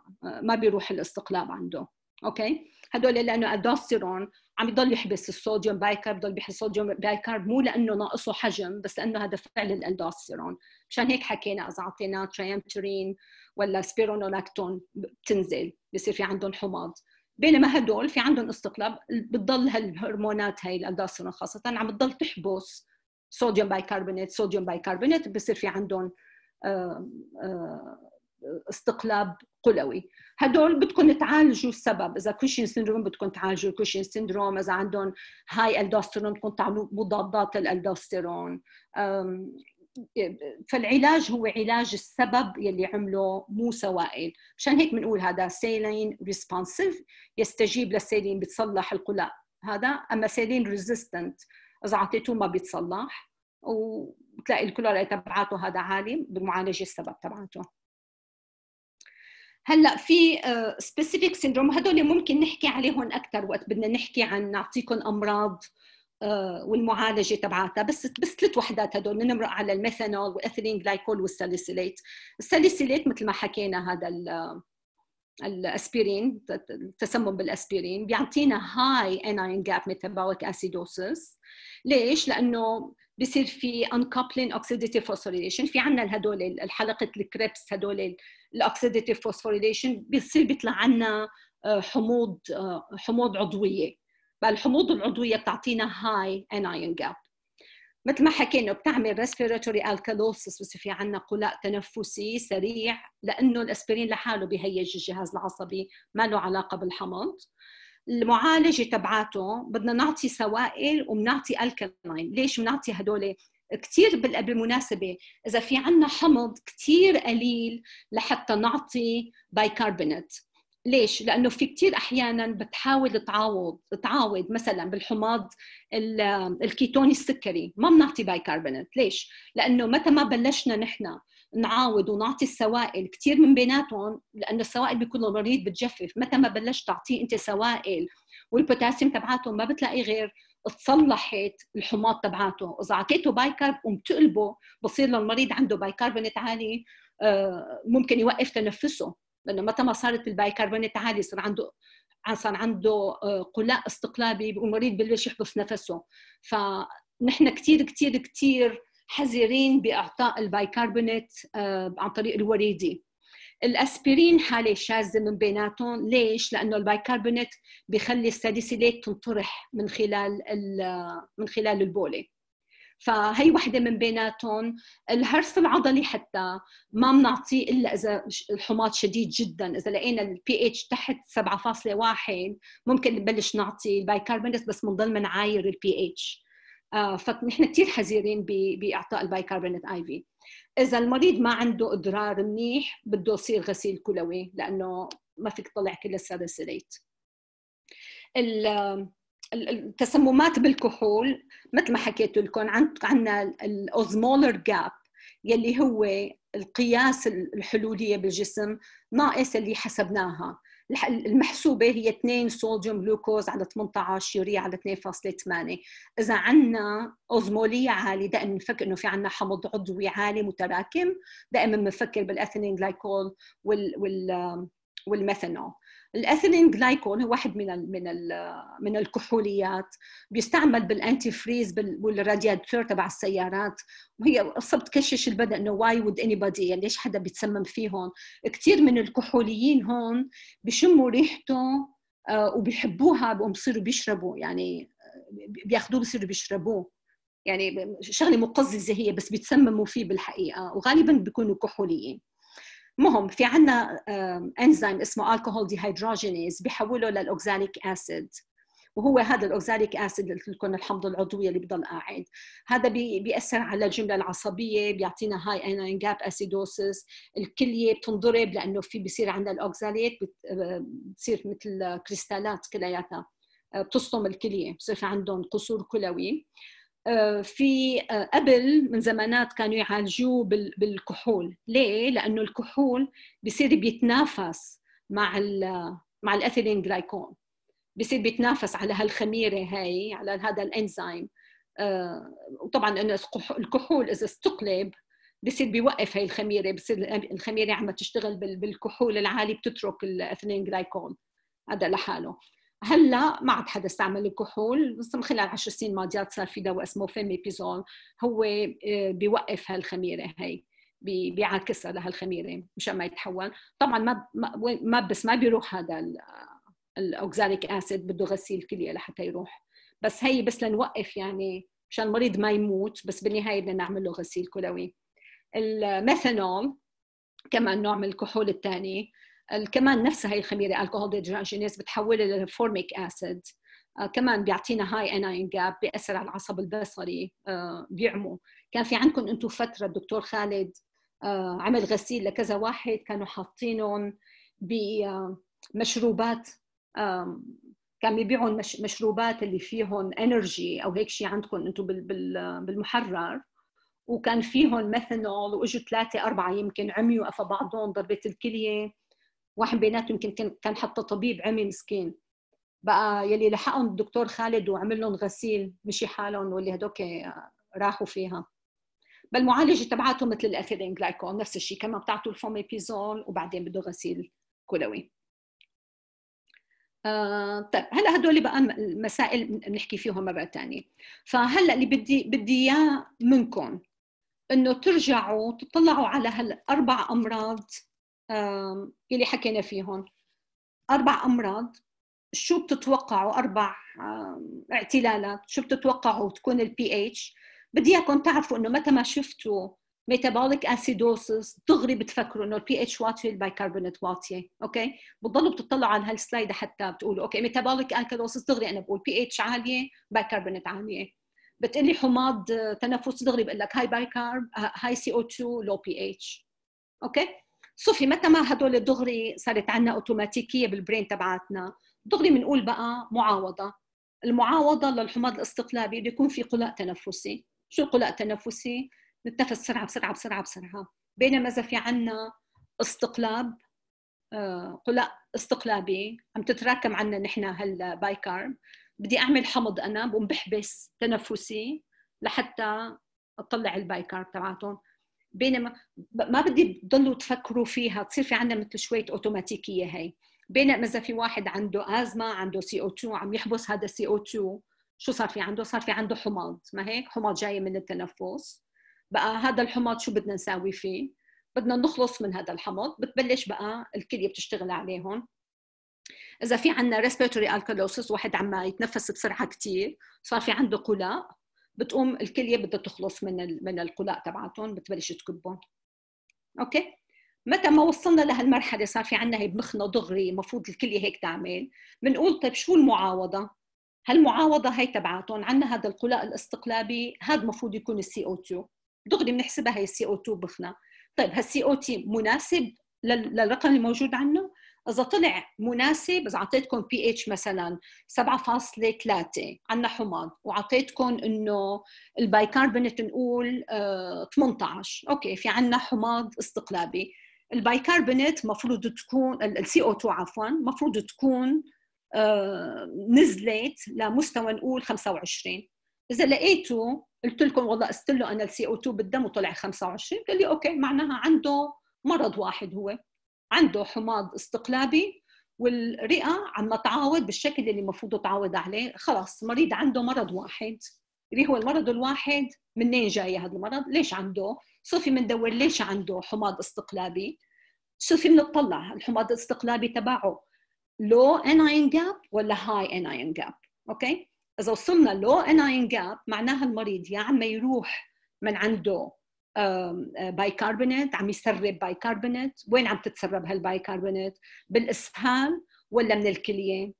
ما بيروح الاستقلاب عنده اوكي هدول لانه الدوستيرون عم يضل يحبس الصوديوم بايكارب بضل بيحبس الصوديوم بايكارب مو لانه ناقصه حجم بس لانه هذا فعل الالدوستيرون مشان هيك حكينا اذا اعطيناه تريامترين ولا سبيرونولاكتون بتنزل بصير في عندهم حماض بينما هدول في عندهم استقلاب بتضل هالهرمونات هاي الالدوستيرون خاصه عم تضل تحبس صوديوم بايكربونات صوديوم بايكربونات بصير في عندهم آه، آه، استقلاب القلوي هدول بدكم تعالجوا السبب اذا كوشين سندروم بدكم تعالجوا الكوشين سندروم اذا عندهم هاي الدوستيرون بدكم تعملوا مضادات الالدوستيرون فالعلاج هو علاج السبب يلي عمله مو سوائل مشان هيك بنقول هذا سيلين ريسبونسيف يستجيب للسيلين بتصلح القلاء هذا اما سيلين ريزيستنت اذا اعطيتوه ما بيتصلح وبتلاقي الكلور تبعاته هذا عالي بمعالجه السبب تبعاته هلا في سبيسيفيك آه، سيندروم هدول ممكن نحكي عليهم اكثر وقت بدنا نحكي عن نعطيكم امراض آه، والمعالجه تبعاتها بس بس ثلاث وحدات هدول نمرق على الميثانول والاثيلين جلايكول والساليسيليت الساليسيليت مثل ما حكينا هذا الاسبرين التسمم بالاسبرين بيعطينا هاي انين جاب ميتابوليك اسيدوسس ليش لانه بصير في uncoupling oxidative phosphorylation في عندنا هدول الحلقه الكريبس هدول الاوكسيديتيف فوسفوريليشن بصير بيطلع عنا آه، حموض آه، حموض عضويه بقى الحموض العضويه بتعطينا هاي anion جاب مثل ما حكينا بتعمل respiratory alkalosis بصير في عندنا قلاء تنفسي سريع لانه الاسبرين لحاله بيهيج الجهاز العصبي ما له علاقه بالحمض المعالجه تبعاته بدنا نعطي سوائل وبنعطي الكالاين ليش بنعطي هدول كثير بالمناسبة إذا في عندنا حمض كثير قليل لحتى نعطي بايكربونات ليش؟ لأنه في كثير أحيانا بتحاول تعوض تعوض مثلا بالحماض الكيتوني السكري ما بنعطي بايكربونات ليش؟ لأنه متى ما بلشنا نحن نعاود ونعطي السوائل كثير من بيناتهم لانه السوائل بكل المريض بتجفف متى ما بلشت تعطيه انت سوائل والبوتاسيوم تبعاته ما بتلاقي غير تصلحت الحماض تبعاته اذا اعطيته بايكارب ومتقلبه بصير للمريض عنده بايكربونات عالي آه، ممكن يوقف تنفسه لانه متى ما صارت البايكربونات عالي صار عنده صار عنده آه، قلاء استقلابي والمريض بلش يحبس نفسه فنحن كثير كثير كثير حذرين باعطاء البيكربونات آه، عن طريق الوريدي الاسبرين حاله شاذه من بيناتهم ليش لانه البيكربونات بخلي الساليسيلات تنطرح من خلال آه، من خلال البوله فهي وحدة من بيناتهم الهرس العضلي حتى ما بنعطيه إلا إذا الحماض شديد جدا إذا لقينا البي اتش تحت 7.1 ممكن نبلش نعطي البايكربونات بس بنضل منعاير البي اتش آه، فنحن كثير حذرين باعطاء البايكربونات اي في اذا المريض ما عنده اضرار منيح بده يصير غسيل كلوي لانه ما فيك تطلع كل الساليسيليت التسممات بالكحول مثل ما حكيت لكم عندنا الاوزمولر جاب يلي هو القياس الحلوليه بالجسم ناقص اللي حسبناها المحسوبه هي 2 صوديوم جلوكوز على 18 يوريا على 2.8 اذا عندنا اوزموليه عاليه دائما بنفكر انه في عندنا حمض عضوي عالي متراكم دائما بنفكر بالإثنين جلايكول وال وال والميثانول الاثيلين جلايكون هو واحد من الـ من الـ من الكحوليات بيستعمل بالانتي فريز والرادياتور تبع السيارات وهي قصه بتكشش البدن انه واي وود اني بادي يعني ليش حدا بيتسمم فيه هون كثير من الكحوليين هون بشموا ريحته آه، وبيحبوها بصيروا بيشربوا يعني آه، بياخذوه بصيروا بيشربوه يعني شغله مقززه هي بس بيتسمموا فيه بالحقيقه وغالبا بيكونوا كحوليين مهم في عنا انزيم اسمه الكحول ديهيدروجينيز بحوله للاوكزاليك اسيد وهو هذا الاوكزاليك اسيد اللي لكم الحمض العضوي اللي بضل قاعد هذا بياثر على الجمله العصبيه بيعطينا هاي انين جاب اسيدوسس الكليه بتنضرب لانه في بصير عندها الاوكزاليت بتصير مثل كريستالات كلياتها آه، بتصطم الكليه بصير في عندهم قصور كلوي آه، في آه، قبل من زمانات كانوا يعالجوه بالكحول ليه لانه الكحول بصير بيتنافس مع مع الاثيلين جلايكون بصير بيتنافس على هالخميره هاي على هذا الانزيم آه، وطبعا انه الكحول اذا استقلب بصير بيوقف هاي الخميره بصير الخميره عم تشتغل بالكحول العالي بتترك الاثيلين جلايكون هذا لحاله هلا ما عاد حدا استعمل الكحول بس من خلال 10 سنين الماضيات صار في دواء اسمه فيميبيزول هو آه، بيوقف هالخميره هي بيعاكسها لهالخميره مشان ما يتحول طبعا ما ما بس ما بيروح هذا آه، الاوكزاليك اسيد بده غسيل كليه لحتى يروح بس هي بس لنوقف يعني مشان المريض ما يموت بس بالنهايه بدنا نعمل له غسيل كلوي الميثانول كمان نوع من الكحول الثاني آه، كمان نفس هاي الخميره الكحول ديدرانجينيز بتحولها لفورميك اسيد كمان بيعطينا هاي انين جاب بياثر على العصب البصري آه، بيعمو كان في عندكم انتم فتره الدكتور خالد آه، عمل غسيل لكذا واحد كانوا حاطينهم بمشروبات كان بيبيعوا مشروبات اللي فيهم انرجي او هيك شيء عندكم انتم بالمحرر وكان فيهم ميثانول واجوا ثلاثه اربعه يمكن عميوا قفا بعضهم ضربت الكليه واحد بيناتهم يمكن كان حتى طبيب عمي مسكين بقى يلي لحقهم الدكتور خالد وعمل لهم غسيل مشي حالهم واللي هدوك آه، راحوا فيها بل معالجه تبعاته مثل الاثيرين جلايكول نفس الشيء كمان بتعطوا الفوميبيزول وبعدين بده غسيل كلوي آه طيب هلا هدول بقى المسائل بنحكي فيهم مره ثانيه فهلا اللي بدي بدي اياه منكم انه ترجعوا تطلعوا على هالاربع امراض اللي حكينا فيهم اربع امراض شو بتتوقعوا اربع اعتلالات شو بتتوقعوا تكون البي اتش بدي اياكم تعرفوا انه متى ما شفتوا ميتابوليك اسيدوسس دغري بتفكروا انه البي اتش واطيه البايكربونات واطيه اوكي بتضلوا بتطلعوا على هالسلايد حتى بتقولوا اوكي ميتابوليك اسيدوسس دغري انا بقول بي اتش عاليه بايكربونات عاليه بتقلي حماض آه، تنفس دغري بقول لك هاي بايكارب هاي سي او 2 لو بي اتش اوكي صوفي متى ما هدول دغري صارت عنا اوتوماتيكيه بالبرين تبعاتنا دغري بنقول بقى معاوضه المعاوضه للحماض الاستقلابي بده يكون في قلاء تنفسي شو القلق التنفسي نتنفس بسرعه بسرعه بسرعه بسرعه بينما اذا في عنا استقلاب آه، قلاء استقلابي عم تتراكم عنا نحن هلا كارب بدي اعمل حمض انا بقوم بحبس تنفسي لحتى اطلع البايكارب تبعتهم بينما ما بدي تضلوا تفكروا فيها تصير في عندنا مثل شويه اوتوماتيكيه هي بينما اذا في واحد عنده ازمه عنده سي او 2 عم يحبس هذا السي او 2 شو صار في عنده صار في عنده حماض ما هيك حماض جايه من التنفس بقى هذا الحماض شو بدنا نساوي فيه بدنا نخلص من هذا الحمض بتبلش بقى الكليه بتشتغل عليهم اذا في عندنا respiratory alkalosis واحد عم يتنفس بسرعه كثير صار في عنده قلاء بتقوم الكليه بدها تخلص من من القلاء تبعتهم بتبلش تكبهم اوكي متى ما وصلنا لهالمرحله صار في عندنا هي بمخنا دغري المفروض الكليه هيك تعمل بنقول طيب شو المعاوضه هالمعاوضه هي تبعتهم عندنا هذا القلاء الاستقلابي هذا المفروض يكون السي او 2 دغري بنحسبها هي السي او 2 بمخنا طيب هالسي او تي مناسب للرقم الموجود عنه اذا طلع مناسب اذا اعطيتكم بي اتش مثلا 7.3 عندنا حمض واعطيتكم انه البايكربونات نقول 18 آه، اوكي في عندنا حمض استقلابي البايكربونات مفروض تكون السي او 2 عفوا مفروض تكون آه، نزلت لمستوى نقول 25 اذا لقيته قلت لكم والله قست له انا السي او 2 بالدم وطلع 25 قال لي اوكي معناها عنده مرض واحد هو عنده حماض استقلابي والرئه عم تعاود بالشكل اللي المفروض تعاود عليه خلص مريض عنده مرض واحد اللي هو المرض الواحد منين جاي هذا المرض ليش عنده صوفي مندور ليش عنده حماض استقلابي صوفي بنطلع الحماض الاستقلابي تبعه لو اناين جاب ولا هاي اناين جاب اوكي اذا وصلنا لو اناين جاب معناها المريض يا عم يروح من عنده بايكربونات آه، عم يسرب بايكربونات وين عم تتسرب هالبايكربونات بالاسهال ولا من الكليه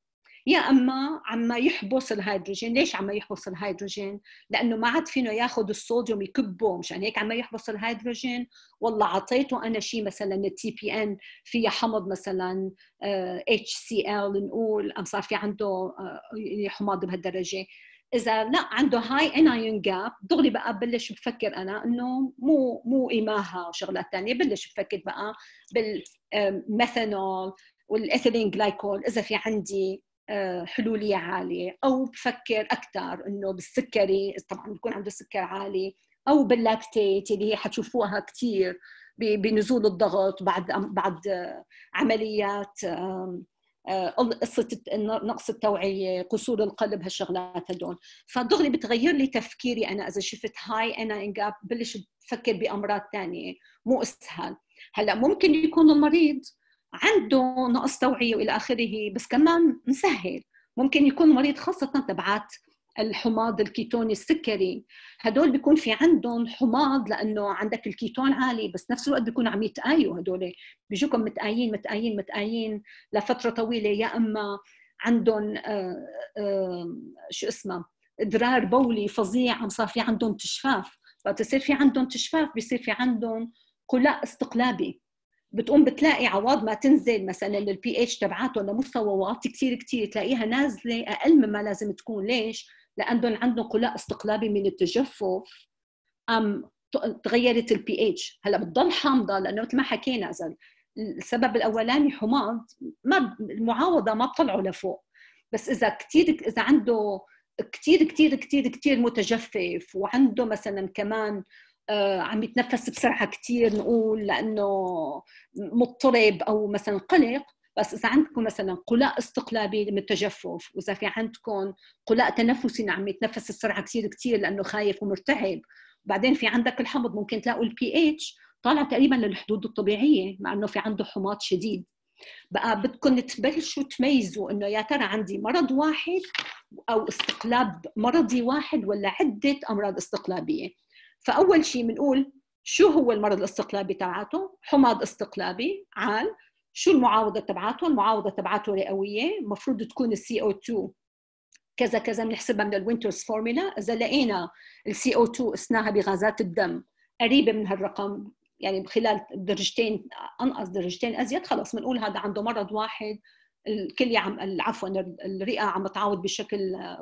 يا اما عم يحبس الهيدروجين ليش عم يحبس الهيدروجين لانه ما عاد فينه ياخذ الصوديوم يكبه مشان هيك عم يحبس الهيدروجين والله عطيته انا شيء مثلا التي بي ان فيها حمض مثلا اتش سي ال نقول ام صار في عنده آه، حماض بهالدرجه اذا لا عنده هاي انايون جاب دغري بقى بلش بفكر انا انه مو مو ايماها وشغلات ثانيه بلش بفكر بقى بالميثانول والايثيلين جلايكول اذا في عندي آه، حلوليه عاليه او بفكر اكثر انه بالسكري طبعا بكون عنده سكر عالي او باللاكتيت اللي هي حتشوفوها كثير بنزول الضغط بعد بعد عمليات قصه آه، نقص التوعيه قصور القلب هالشغلات هدول فدغري بتغير لي تفكيري انا اذا شفت هاي انا انقاب بلش بفكر بامراض ثانيه مو اسهل هلا ممكن يكون المريض عنده نقص توعيه والى اخره بس كمان مسهل ممكن يكون مريض خاصه تبعات الحماض الكيتوني السكري هدول بيكون في عندهم حماض لانه عندك الكيتون عالي بس نفس الوقت بيكونوا عم يتآيوا هدول بيجوكم متآيين متآيين متآيين لفتره طويله يا اما عندهم آه، آه، شو اسمه ادرار بولي فظيع عم صار في عندهم تشفاف وقت يصير في عندهم تشفاف بيصير في عندهم قلاء استقلابي بتقوم بتلاقي عوض ما تنزل مثلا للبي اتش تبعاته لمستوى واطي كثير كثير تلاقيها نازله اقل مما لازم تكون ليش؟ لانهم عندهم قلاع استقلابي من التجفف ام تغيرت البي اتش هلا بتضل حامضه لانه مثل ما حكينا اذا السبب الاولاني حماض ما المعاوضه ما بطلعوا لفوق بس اذا كثير اذا عنده كثير كثير كثير كثير متجفف وعنده مثلا كمان آه عم يتنفس بسرعه كثير نقول لانه مضطرب او مثلا قلق بس اذا عندكم مثلا قلاء استقلابي من التجفف واذا في عندكم قلاء تنفسي عم يتنفس السرعه كثير كثير لانه خايف ومرتعب وبعدين في عندك الحمض ممكن تلاقوا البي اتش طالع تقريبا للحدود الطبيعيه مع انه في عنده حماض شديد بقى بدكم تبلشوا تميزوا انه يا ترى عندي مرض واحد او استقلاب مرضي واحد ولا عده امراض استقلابيه فاول شيء بنقول شو هو المرض الاستقلابي تبعته حماض استقلابي عال شو المعاوضه تبعته المعاوضه تبعته رئويه المفروض تكون السي او 2 كذا كذا بنحسبها من الوينترز فورمولا اذا لقينا السي او 2 اسناها بغازات الدم قريبه من هالرقم يعني خلال درجتين انقص درجتين ازيد خلص بنقول هذا عنده مرض واحد الكليه عم عفوا الرئه عم تعوض بشكل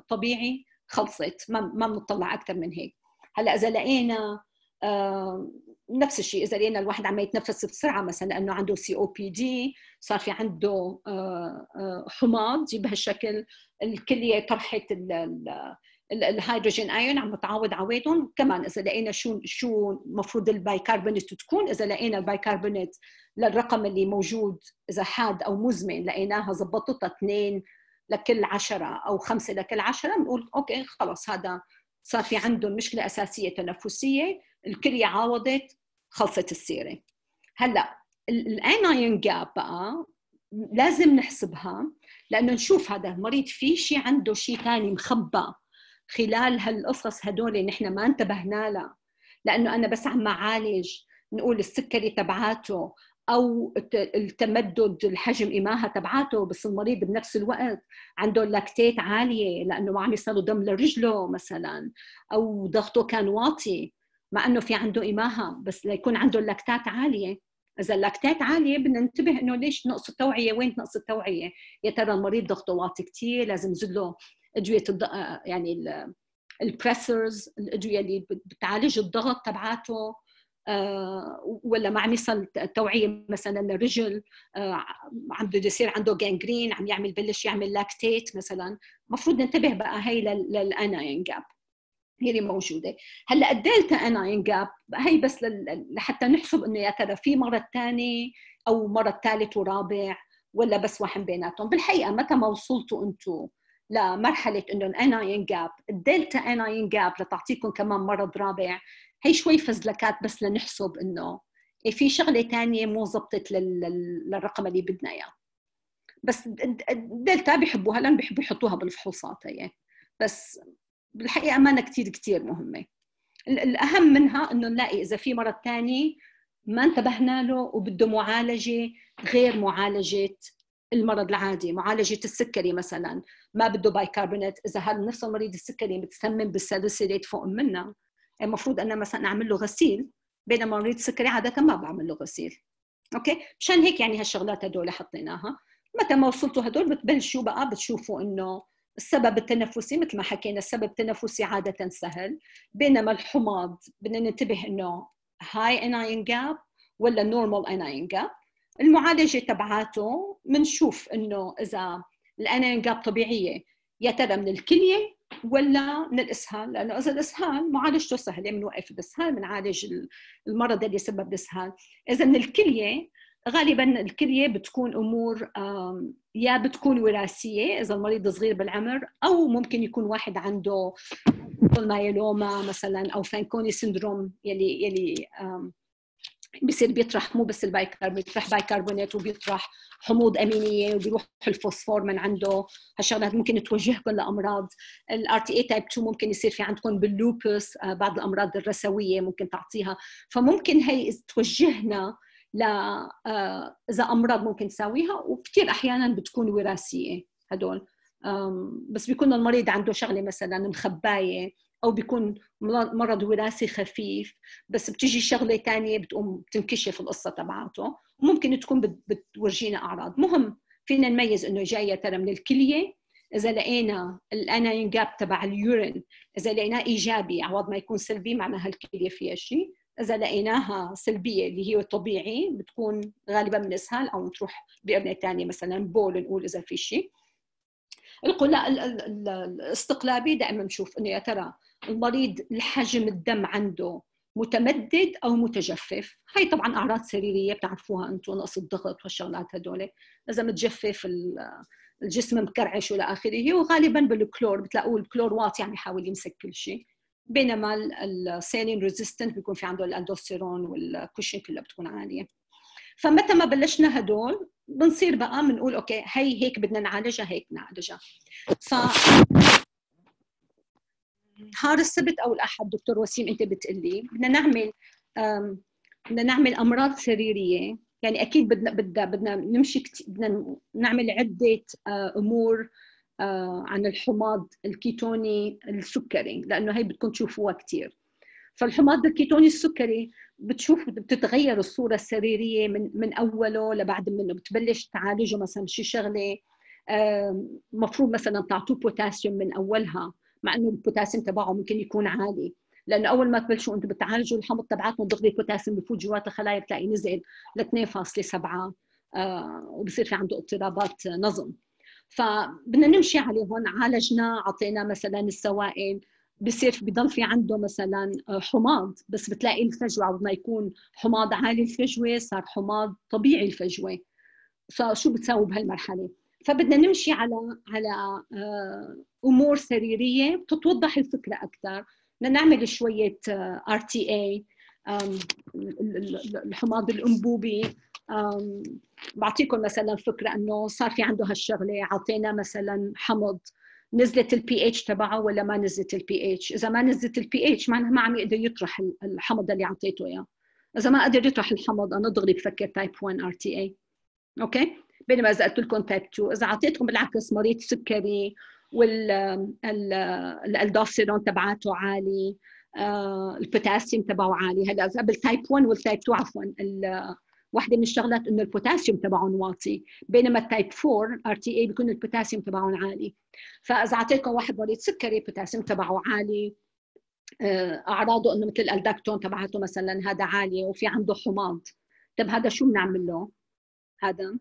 طبيعي خلصت ما ما بنطلع اكثر من هيك هلا اذا لقينا آه نفس الشيء اذا لقينا الواحد عم يتنفس بسرعه مثلا لانه عنده سي او بي دي صار في عنده آه، آه، حماض بهالشكل الكليه طرحت الهيدروجين ايون عم تعوض عويتهم كمان اذا لقينا شو شو المفروض البايكربونات تكون اذا لقينا البايكربونات للرقم اللي موجود اذا حاد او مزمن لقيناها ظبطتها اثنين لكل عشرة او خمسة لكل عشرة بنقول اوكي خلص هذا صار في عندهم مشكله اساسيه تنفسيه الكلية عوضت خلصت السيرة هلا الاناين جاب بقى لازم نحسبها لانه نشوف هذا المريض في شيء عنده شيء ثاني مخبى خلال هالقصص هدول نحن ما انتبهنا لها لانه انا بس عم اعالج نقول السكري تبعاته او التمدد الحجم اماها تبعاته بس المريض بنفس الوقت عنده اللاكتيت عاليه لانه ما عم يصير دم لرجله مثلا او ضغطه كان واطي مع انه في عنده ايماها بس ليكون عنده اللاكتات عالية إذا اللاكتات عالية بدنا ننتبه إنه ليش نقص التوعية وين نقص التوعية يا ترى المريض ضغطه واطي كثير لازم نزيد له أدوية الض... يعني البريسرز الأدوية اللي بتعالج الضغط تبعاته آه، ولا ما عم يصل التوعيه مثلا للرجل آه، عم بده يصير عنده جانجرين عم يعمل بلش يعمل لاكتيت مثلا المفروض ننتبه بقى هي للاناين جاب هي اللي موجوده هلا الدلتا التا اناين جاب هي بس لحتى نحسب انه يا ترى في مره ثانيه او مره ثالث ورابع ولا بس واحد بيناتهم بالحقيقه متى ما وصلتوا انتم لمرحله انه الاناين جاب الدلتا اناين جاب لتعطيكم كمان مرض رابع هي شوي فزلكات بس لنحسب انه في شغله ثانيه مو زبطت للرقم اللي بدنا اياه بس الدلتا بيحبوها لان بيحبوا يحطوها بالفحوصات هي بس بالحقيقه ما كثير كثير مهمه الاهم منها انه نلاقي اذا في مرض ثاني ما انتبهنا له وبده معالجه غير معالجه المرض العادي معالجة السكري مثلا ما بده بايكربونات إذا هذا نفس المريض السكري متسمم بالساليسيليت فوق منا المفروض أنا مثلا أعمل له غسيل بينما مريض السكري عادة ما بعمل له غسيل أوكي مشان هيك يعني هالشغلات هدول حطيناها متى ما وصلتوا هدول بتبلشوا بقى بتشوفوا إنه السبب التنفسي مثل ما حكينا السبب التنفسي عادة سهل بينما الحماض بدنا ننتبه انه هاي اناين جاب ولا نورمال اناين جاب المعالجة تبعاته بنشوف انه اذا الاناين جاب طبيعية يا ترى من الكلية ولا من الاسهال لانه اذا الاسهال معالجته سهله بنوقف الاسهال بنعالج المرض اللي سبب الاسهال اذا من الكليه غالبا الكليه بتكون امور يا بتكون وراثيه اذا المريض صغير بالعمر او ممكن يكون واحد عنده مايلوما مثلا او فانكوني سندروم يلي يلي بصير بيطرح مو بس البايكربونات بيطرح بايكربونات وبيطرح حموض امينيه وبيروح الفوسفور من عنده هالشغلات ممكن توجهكم لامراض الار تي اي تايب 2 ممكن يصير في عندكم باللوبس آه، بعض الامراض الرسويه ممكن تعطيها فممكن هي توجهنا آه، اذا امراض ممكن تساويها وكثير احيانا بتكون وراثيه هدول بس بيكون المريض عنده شغله مثلا مخبايه او بيكون مرض وراثي خفيف بس بتيجي شغله ثانيه بتقوم بتنكشف القصه تبعته ممكن تكون بتورجينا اعراض مهم فينا نميز انه جايه ترى من الكليه اذا لقينا الاناين جاب تبع اليورين اذا لقيناه ايجابي عوض ما يكون سلبي معناها الكليه فيها شيء اذا لقيناها سلبيه اللي هي الطبيعي بتكون غالبا من اسهال او تروح بقرنه ثانيه مثلا بول نقول اذا في شيء الاستقلابي دائما بنشوف انه يا ترى المريض الحجم الدم عنده متمدد او متجفف هي طبعا اعراض سريريه بتعرفوها انتم نقص الضغط والشغلات هدول اذا متجفف الجسم مكرعش والى اخره وغالبا بالكلور بتلاقوه الكلور واطي عم يعني يحاول يمسك كل شيء بينما السيلين ريزيستنت بيكون في عنده الاندوستيرون والكوشن كلها بتكون عاليه فمتى ما بلشنا هدول بنصير بقى بنقول اوكي هي هيك بدنا نعالجها هيك نعالجها ف نهار السبت او الاحد دكتور وسيم انت بتقلي بدنا نعمل بدنا نعمل امراض سريريه يعني اكيد بدنا بدنا بدنا نمشي كتير بدنا نعمل عده آه، امور آه، عن الحماض الكيتوني السكري لانه هي بدكم تشوفوها كثير فالحماض الكيتوني السكري بتشوف بتتغير الصوره السريريه من من اوله لبعد منه بتبلش تعالجه مثلا شي شغله مفروض مثلا تعطوه بوتاسيوم من اولها مع انه البوتاسيوم تبعه ممكن يكون عالي لانه اول ما تبلشوا انتم بتعالجوا الحمض تبعكم دغري البوتاسيوم بفوت جوات الخلايا بتلاقي نزل ل 2.7 آه، وبصير في عنده اضطرابات نظم فبدنا نمشي عليه هون عالجناه مثلا السوائل بصير بضل في عنده مثلا آه، حماض بس بتلاقي الفجوه عوض ما يكون حماض عالي الفجوه صار حماض طبيعي الفجوه فشو بتساوي بهالمرحله فبدنا نمشي على على آه، امور سريريه بتتوضح الفكره اكثر بدنا نعمل شويه ار تي اي الحماض الانبوبي بعطيكم مثلا فكره انه صار في عنده هالشغله عطينا مثلا حمض نزلت البي اتش تبعه ولا ما نزلت البي اتش اذا ما نزلت البي اتش معناها ما عم يقدر يطرح الحمض اللي اعطيته اياه اذا ما قدر يطرح الحمض انا دغري بفكر تايب 1 ار تي اي اوكي بينما اذا قلت لكم تايب 2 اذا اعطيتكم بالعكس مريض سكري والالدوستيرون تبعاته عالي آه، البوتاسيوم تبعه عالي هلا قبل تايب 1 والتايب 2 عفوا واحده من الشغلات انه البوتاسيوم تبعهم واطي بينما التايب 4 ار تي اي بيكون البوتاسيوم تبعهم عالي فاذا اعطيتكم واحد مريض سكري البوتاسيوم تبعه عالي آه، اعراضه انه مثل الالداكتون تبعته مثلا هذا عالي وفي عنده حماض طب هذا شو بنعمل له؟ هذا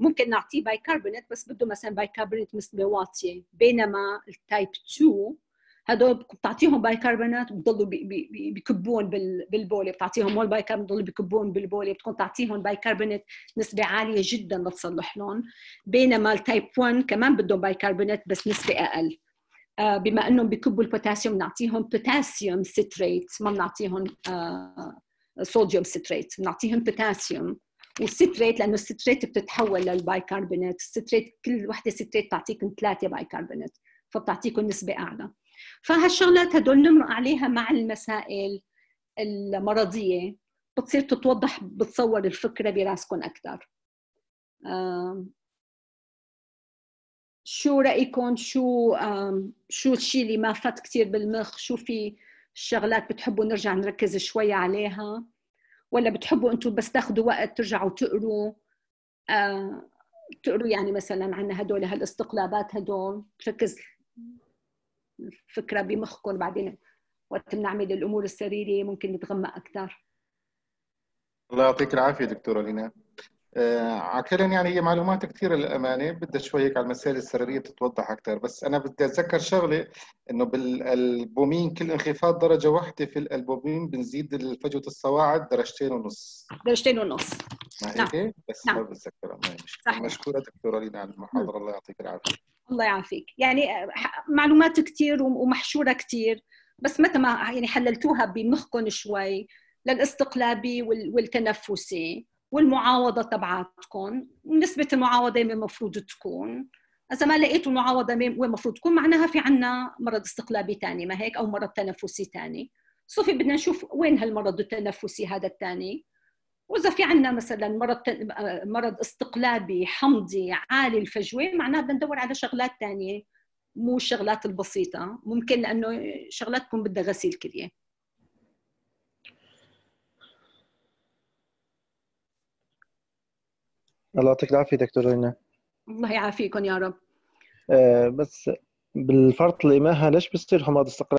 ممكن نعطيه بايكربونات بس بده مثلا بايكربونات مثل واطيه بينما التايب 2 هدول بتعطيهم بايكربونات بضلوا بكبون بالبولي بتعطيهم مول بايكربونات بضلوا بكبون بالبولي بتكون تعطيهم بايكربونات نسبه عاليه جدا لتصلح لهم بينما التايب 1 كمان بدهم بايكربونات بس نسبه اقل آه، بما انهم بكبوا البوتاسيوم بنعطيهم بوتاسيوم سيترات ما بنعطيهم صوديوم آه، سيترات بنعطيهم بوتاسيوم والستريت لانه الستريت بتتحول للبايكربونات الستريت كل وحده ستريت بتعطيكم ثلاثه بايكربونات فبتعطيكم نسبه اعلى فهالشغلات هدول نمرق عليها مع المسائل المرضيه بتصير تتوضح بتصور الفكره براسكم اكثر شو رايكم شو شو الشيء اللي ما فات كثير بالمخ شو في الشغلات بتحبوا نرجع نركز شوي عليها ولا بتحبوا انتم بس تاخذوا وقت ترجعوا تقروا آه، تقروا يعني مثلا عن هدول هالاستقلابات هدول تركز الفكره بمخكم بعدين وقت بنعمل الامور السريريه ممكن نتغمق اكثر الله يعطيك العافيه دكتوره لينا آه عكلا يعني هي معلومات كثيره للامانه بدها شوي على المسائل السريريه تتوضح اكثر بس انا بدي اتذكر شغله انه بالالبومين كل انخفاض درجه واحده في الالبومين بنزيد فجوه الصواعد درجتين ونص درجتين ونص ما نعم. هيك نعم. بس نعم. ما بتذكرها مشكورة دكتوره لينا على المحاضره الله يعطيك العافيه الله يعافيك يعني معلومات كثير ومحشوره كثير بس متى ما يعني حللتوها بمخكم شوي للاستقلابي والتنفسي والمعاوضه تبعاتكم نسبه المعاوضه وين المفروض تكون اذا ما لقيتوا المعاوضه وين المفروض تكون معناها في عنا مرض استقلابي ثاني ما هيك او مرض تنفسي ثاني صوفي بدنا نشوف وين هالمرض التنفسي هذا الثاني واذا في عندنا مثلا مرض مرض استقلابي حمضي عالي الفجوه معناه بدنا ندور على شغلات ثانيه مو الشغلات البسيطه ممكن لانه شغلات تكون بدها غسيل كليه الله يعطيك العافيه دكتور رينا الله يعافيكم يا رب آه بس بالفرط اللي ليش بيصير حماض استقلابي